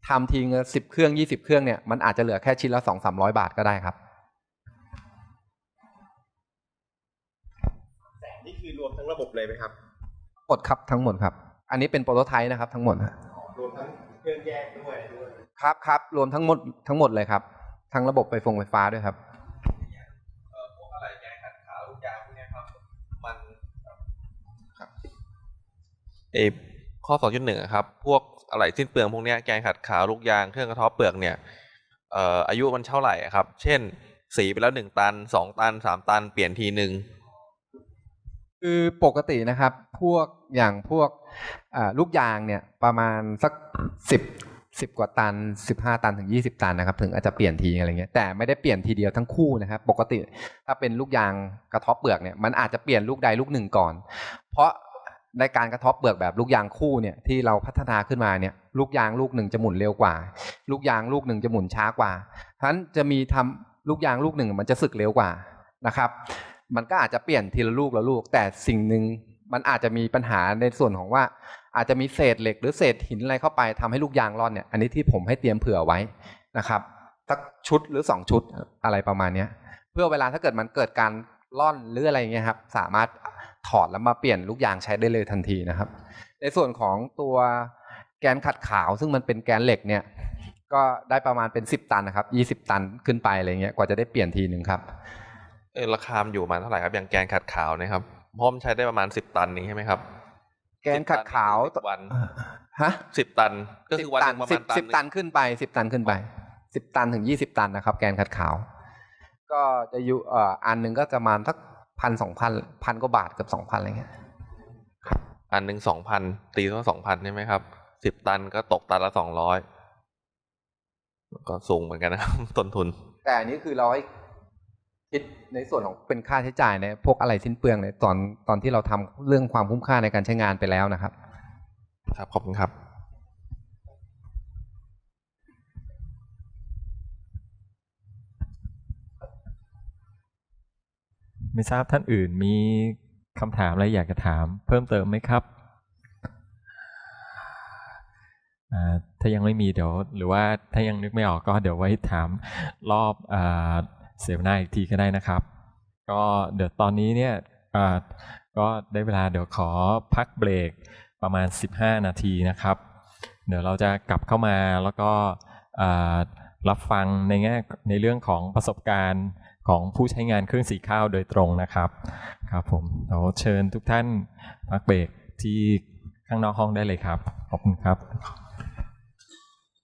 ทำทีเงินสิบเครื่องยี่สิบเครื่องเนี่ยมันอาจจะเหลือแค่ชิ้นละสองสามร้อยบาทก็ได้ครับแต่นี่คือรวมทั้งระบบเลยไหมครับหมดครับทั้งหมดครับ อันนี้เป็นโปรโตไทป์นะครับทั้งหมดรวมทั้งเครื่องแยกด้วยครับครับ รวมทั้งหมดทั้งหมดเลยครับ ทั้งระบบไฟฟงไฟฟ้าด้วยครับไอ้ข้อสองจุดหนึ่งครับพวกอะไรสิ้นเปลืองพวกนี้แกงขัดขาวลูกยางเครื่องกระท้อเปลือกเนี่ยอายุมันเท่าไหร่ครับ เช่น สีไปแล้วหนึ่งตันสองตันสามตันเปลี่ยนทีหนึ่งคือปกตินะครับ พวกอย่างพวกลูกยางเนี่ยประมาณสักสิบสิบกว่า ตันสิบห้าตัน ถึงยี่สิบตันนะครับถึงอาจจะเปลี่ยนทีอะไรเงี้ย แต่ไม่ได้เปลี่ยนทีเดียวทั้งคู่นะครับปกติถ้าเป็นลูกยางกระทบเปลือกเนี่ยมันอาจจะเปลี่ยนลูกใดลูกหนึ่งก่อน เพราะได้การกระทบเปลือกแบบลูกยางคู่เนี่ยที่เราพัฒนาขึ้นมาเนี่ยลูกยางลูกหนึ่งจะหมุนเร็วกว่า ลูกยางลูกหนึ่งจะหมุนช้ากว่าทั้นจะมีทำลูกยางลูกหนึ่งมันจะสึกเร็วกว่านะครับ มันก็อาจจะเปลี่ยนทีละลูกละลูก แต่สิ่งหนึ่งมันอาจจะมีปัญหาในส่วนของว่า อาจจะมีเศษเหล็กหรือเศษหินอะไรเข้าไปทำให้ลูกยางร่อนเนี่ยอันนี้ที่ผมให้เตรียมเผื่อไว้นะครับสักชุดหรือสองชุดอะไรประมาณนี้เพื่อเวลาถ้าเกิดมันเกิดการร่อนหรืออะไรเงี้ยครับสามารถถอดแล้วมาเปลี่ยนลูกยางใช้ได้เลยทันทีนะครับ ในส่วนของตัวแกนขัดขาว ซึ่งมันเป็นแกนเหล็กเนี่ย ก็ได้ประมาณเป็นสิบตันนะครับยี่สิบตันขึ้นไปอะไรเงี้ยกว่าจะได้เปลี่ยนทีหนึ่งครับ เออราคาอยู่มาเท่าไหร่ครับอย่างแกนขัดขาวนะครับพร้อมใช้ได้ประมาณสิบตันนี้ใช่ไหมครับแกนขัดขาววันฮะสิบตันก็คือวันประมาณสิบตันขึ้นไปสิบตันขึ้นไปสิบตันถึงยี่สิบตันนะครับ แกนขัดขาว ก็จะอยู่อ่าอันหนึ่งก็จะมาณสักพันสองพันพันกว่าบาทเกือบสองพันอะไรเงี้ยครับอันหนึ่งสองพันตี่าสองพันใช่ไหมครับสิบตันก็ตกตันละสองร้อยก็สูงเหมือนกันนะต้นทุน แต่อันนี้คือเราให้คิดในส่วนของเป็นค่าใช้จ่ายในพวกอะไรสิ้นเปลืองในตอนตอนที่เราทำเรื่องความคุ้มค่าในการใช้งานไปแล้วนะครับ ครับขอบคุณครับไม่ทราบท่านอื่นมีคำถามอะไรอยากจะถามเพิ่มเติมไหมครับถ้ายังไม่มีเดี๋ยวหรือว่าถ้ายังนึกไม่ออกก็เดี๋ยวไว้ถามรอบเสวนาอีกทีก็ได้นะครับก็เดี๋ยวตอนนี้เนี่ยก็ได้เวลาเดี๋ยวขอพักเบรกประมาณ 15 นาทีนะครับเดี๋ยวเราจะกลับเข้ามาแล้วก็รับฟังในแง่ในเรื่องของประสบการณ์ของผู้ใช้งานเครื่องสีข้าวโดยตรงนะครับครับผมเราเชิญทุกท่านพักเบรกที่ข้างนอกห้องได้เลยครับ ขอบคุณครับ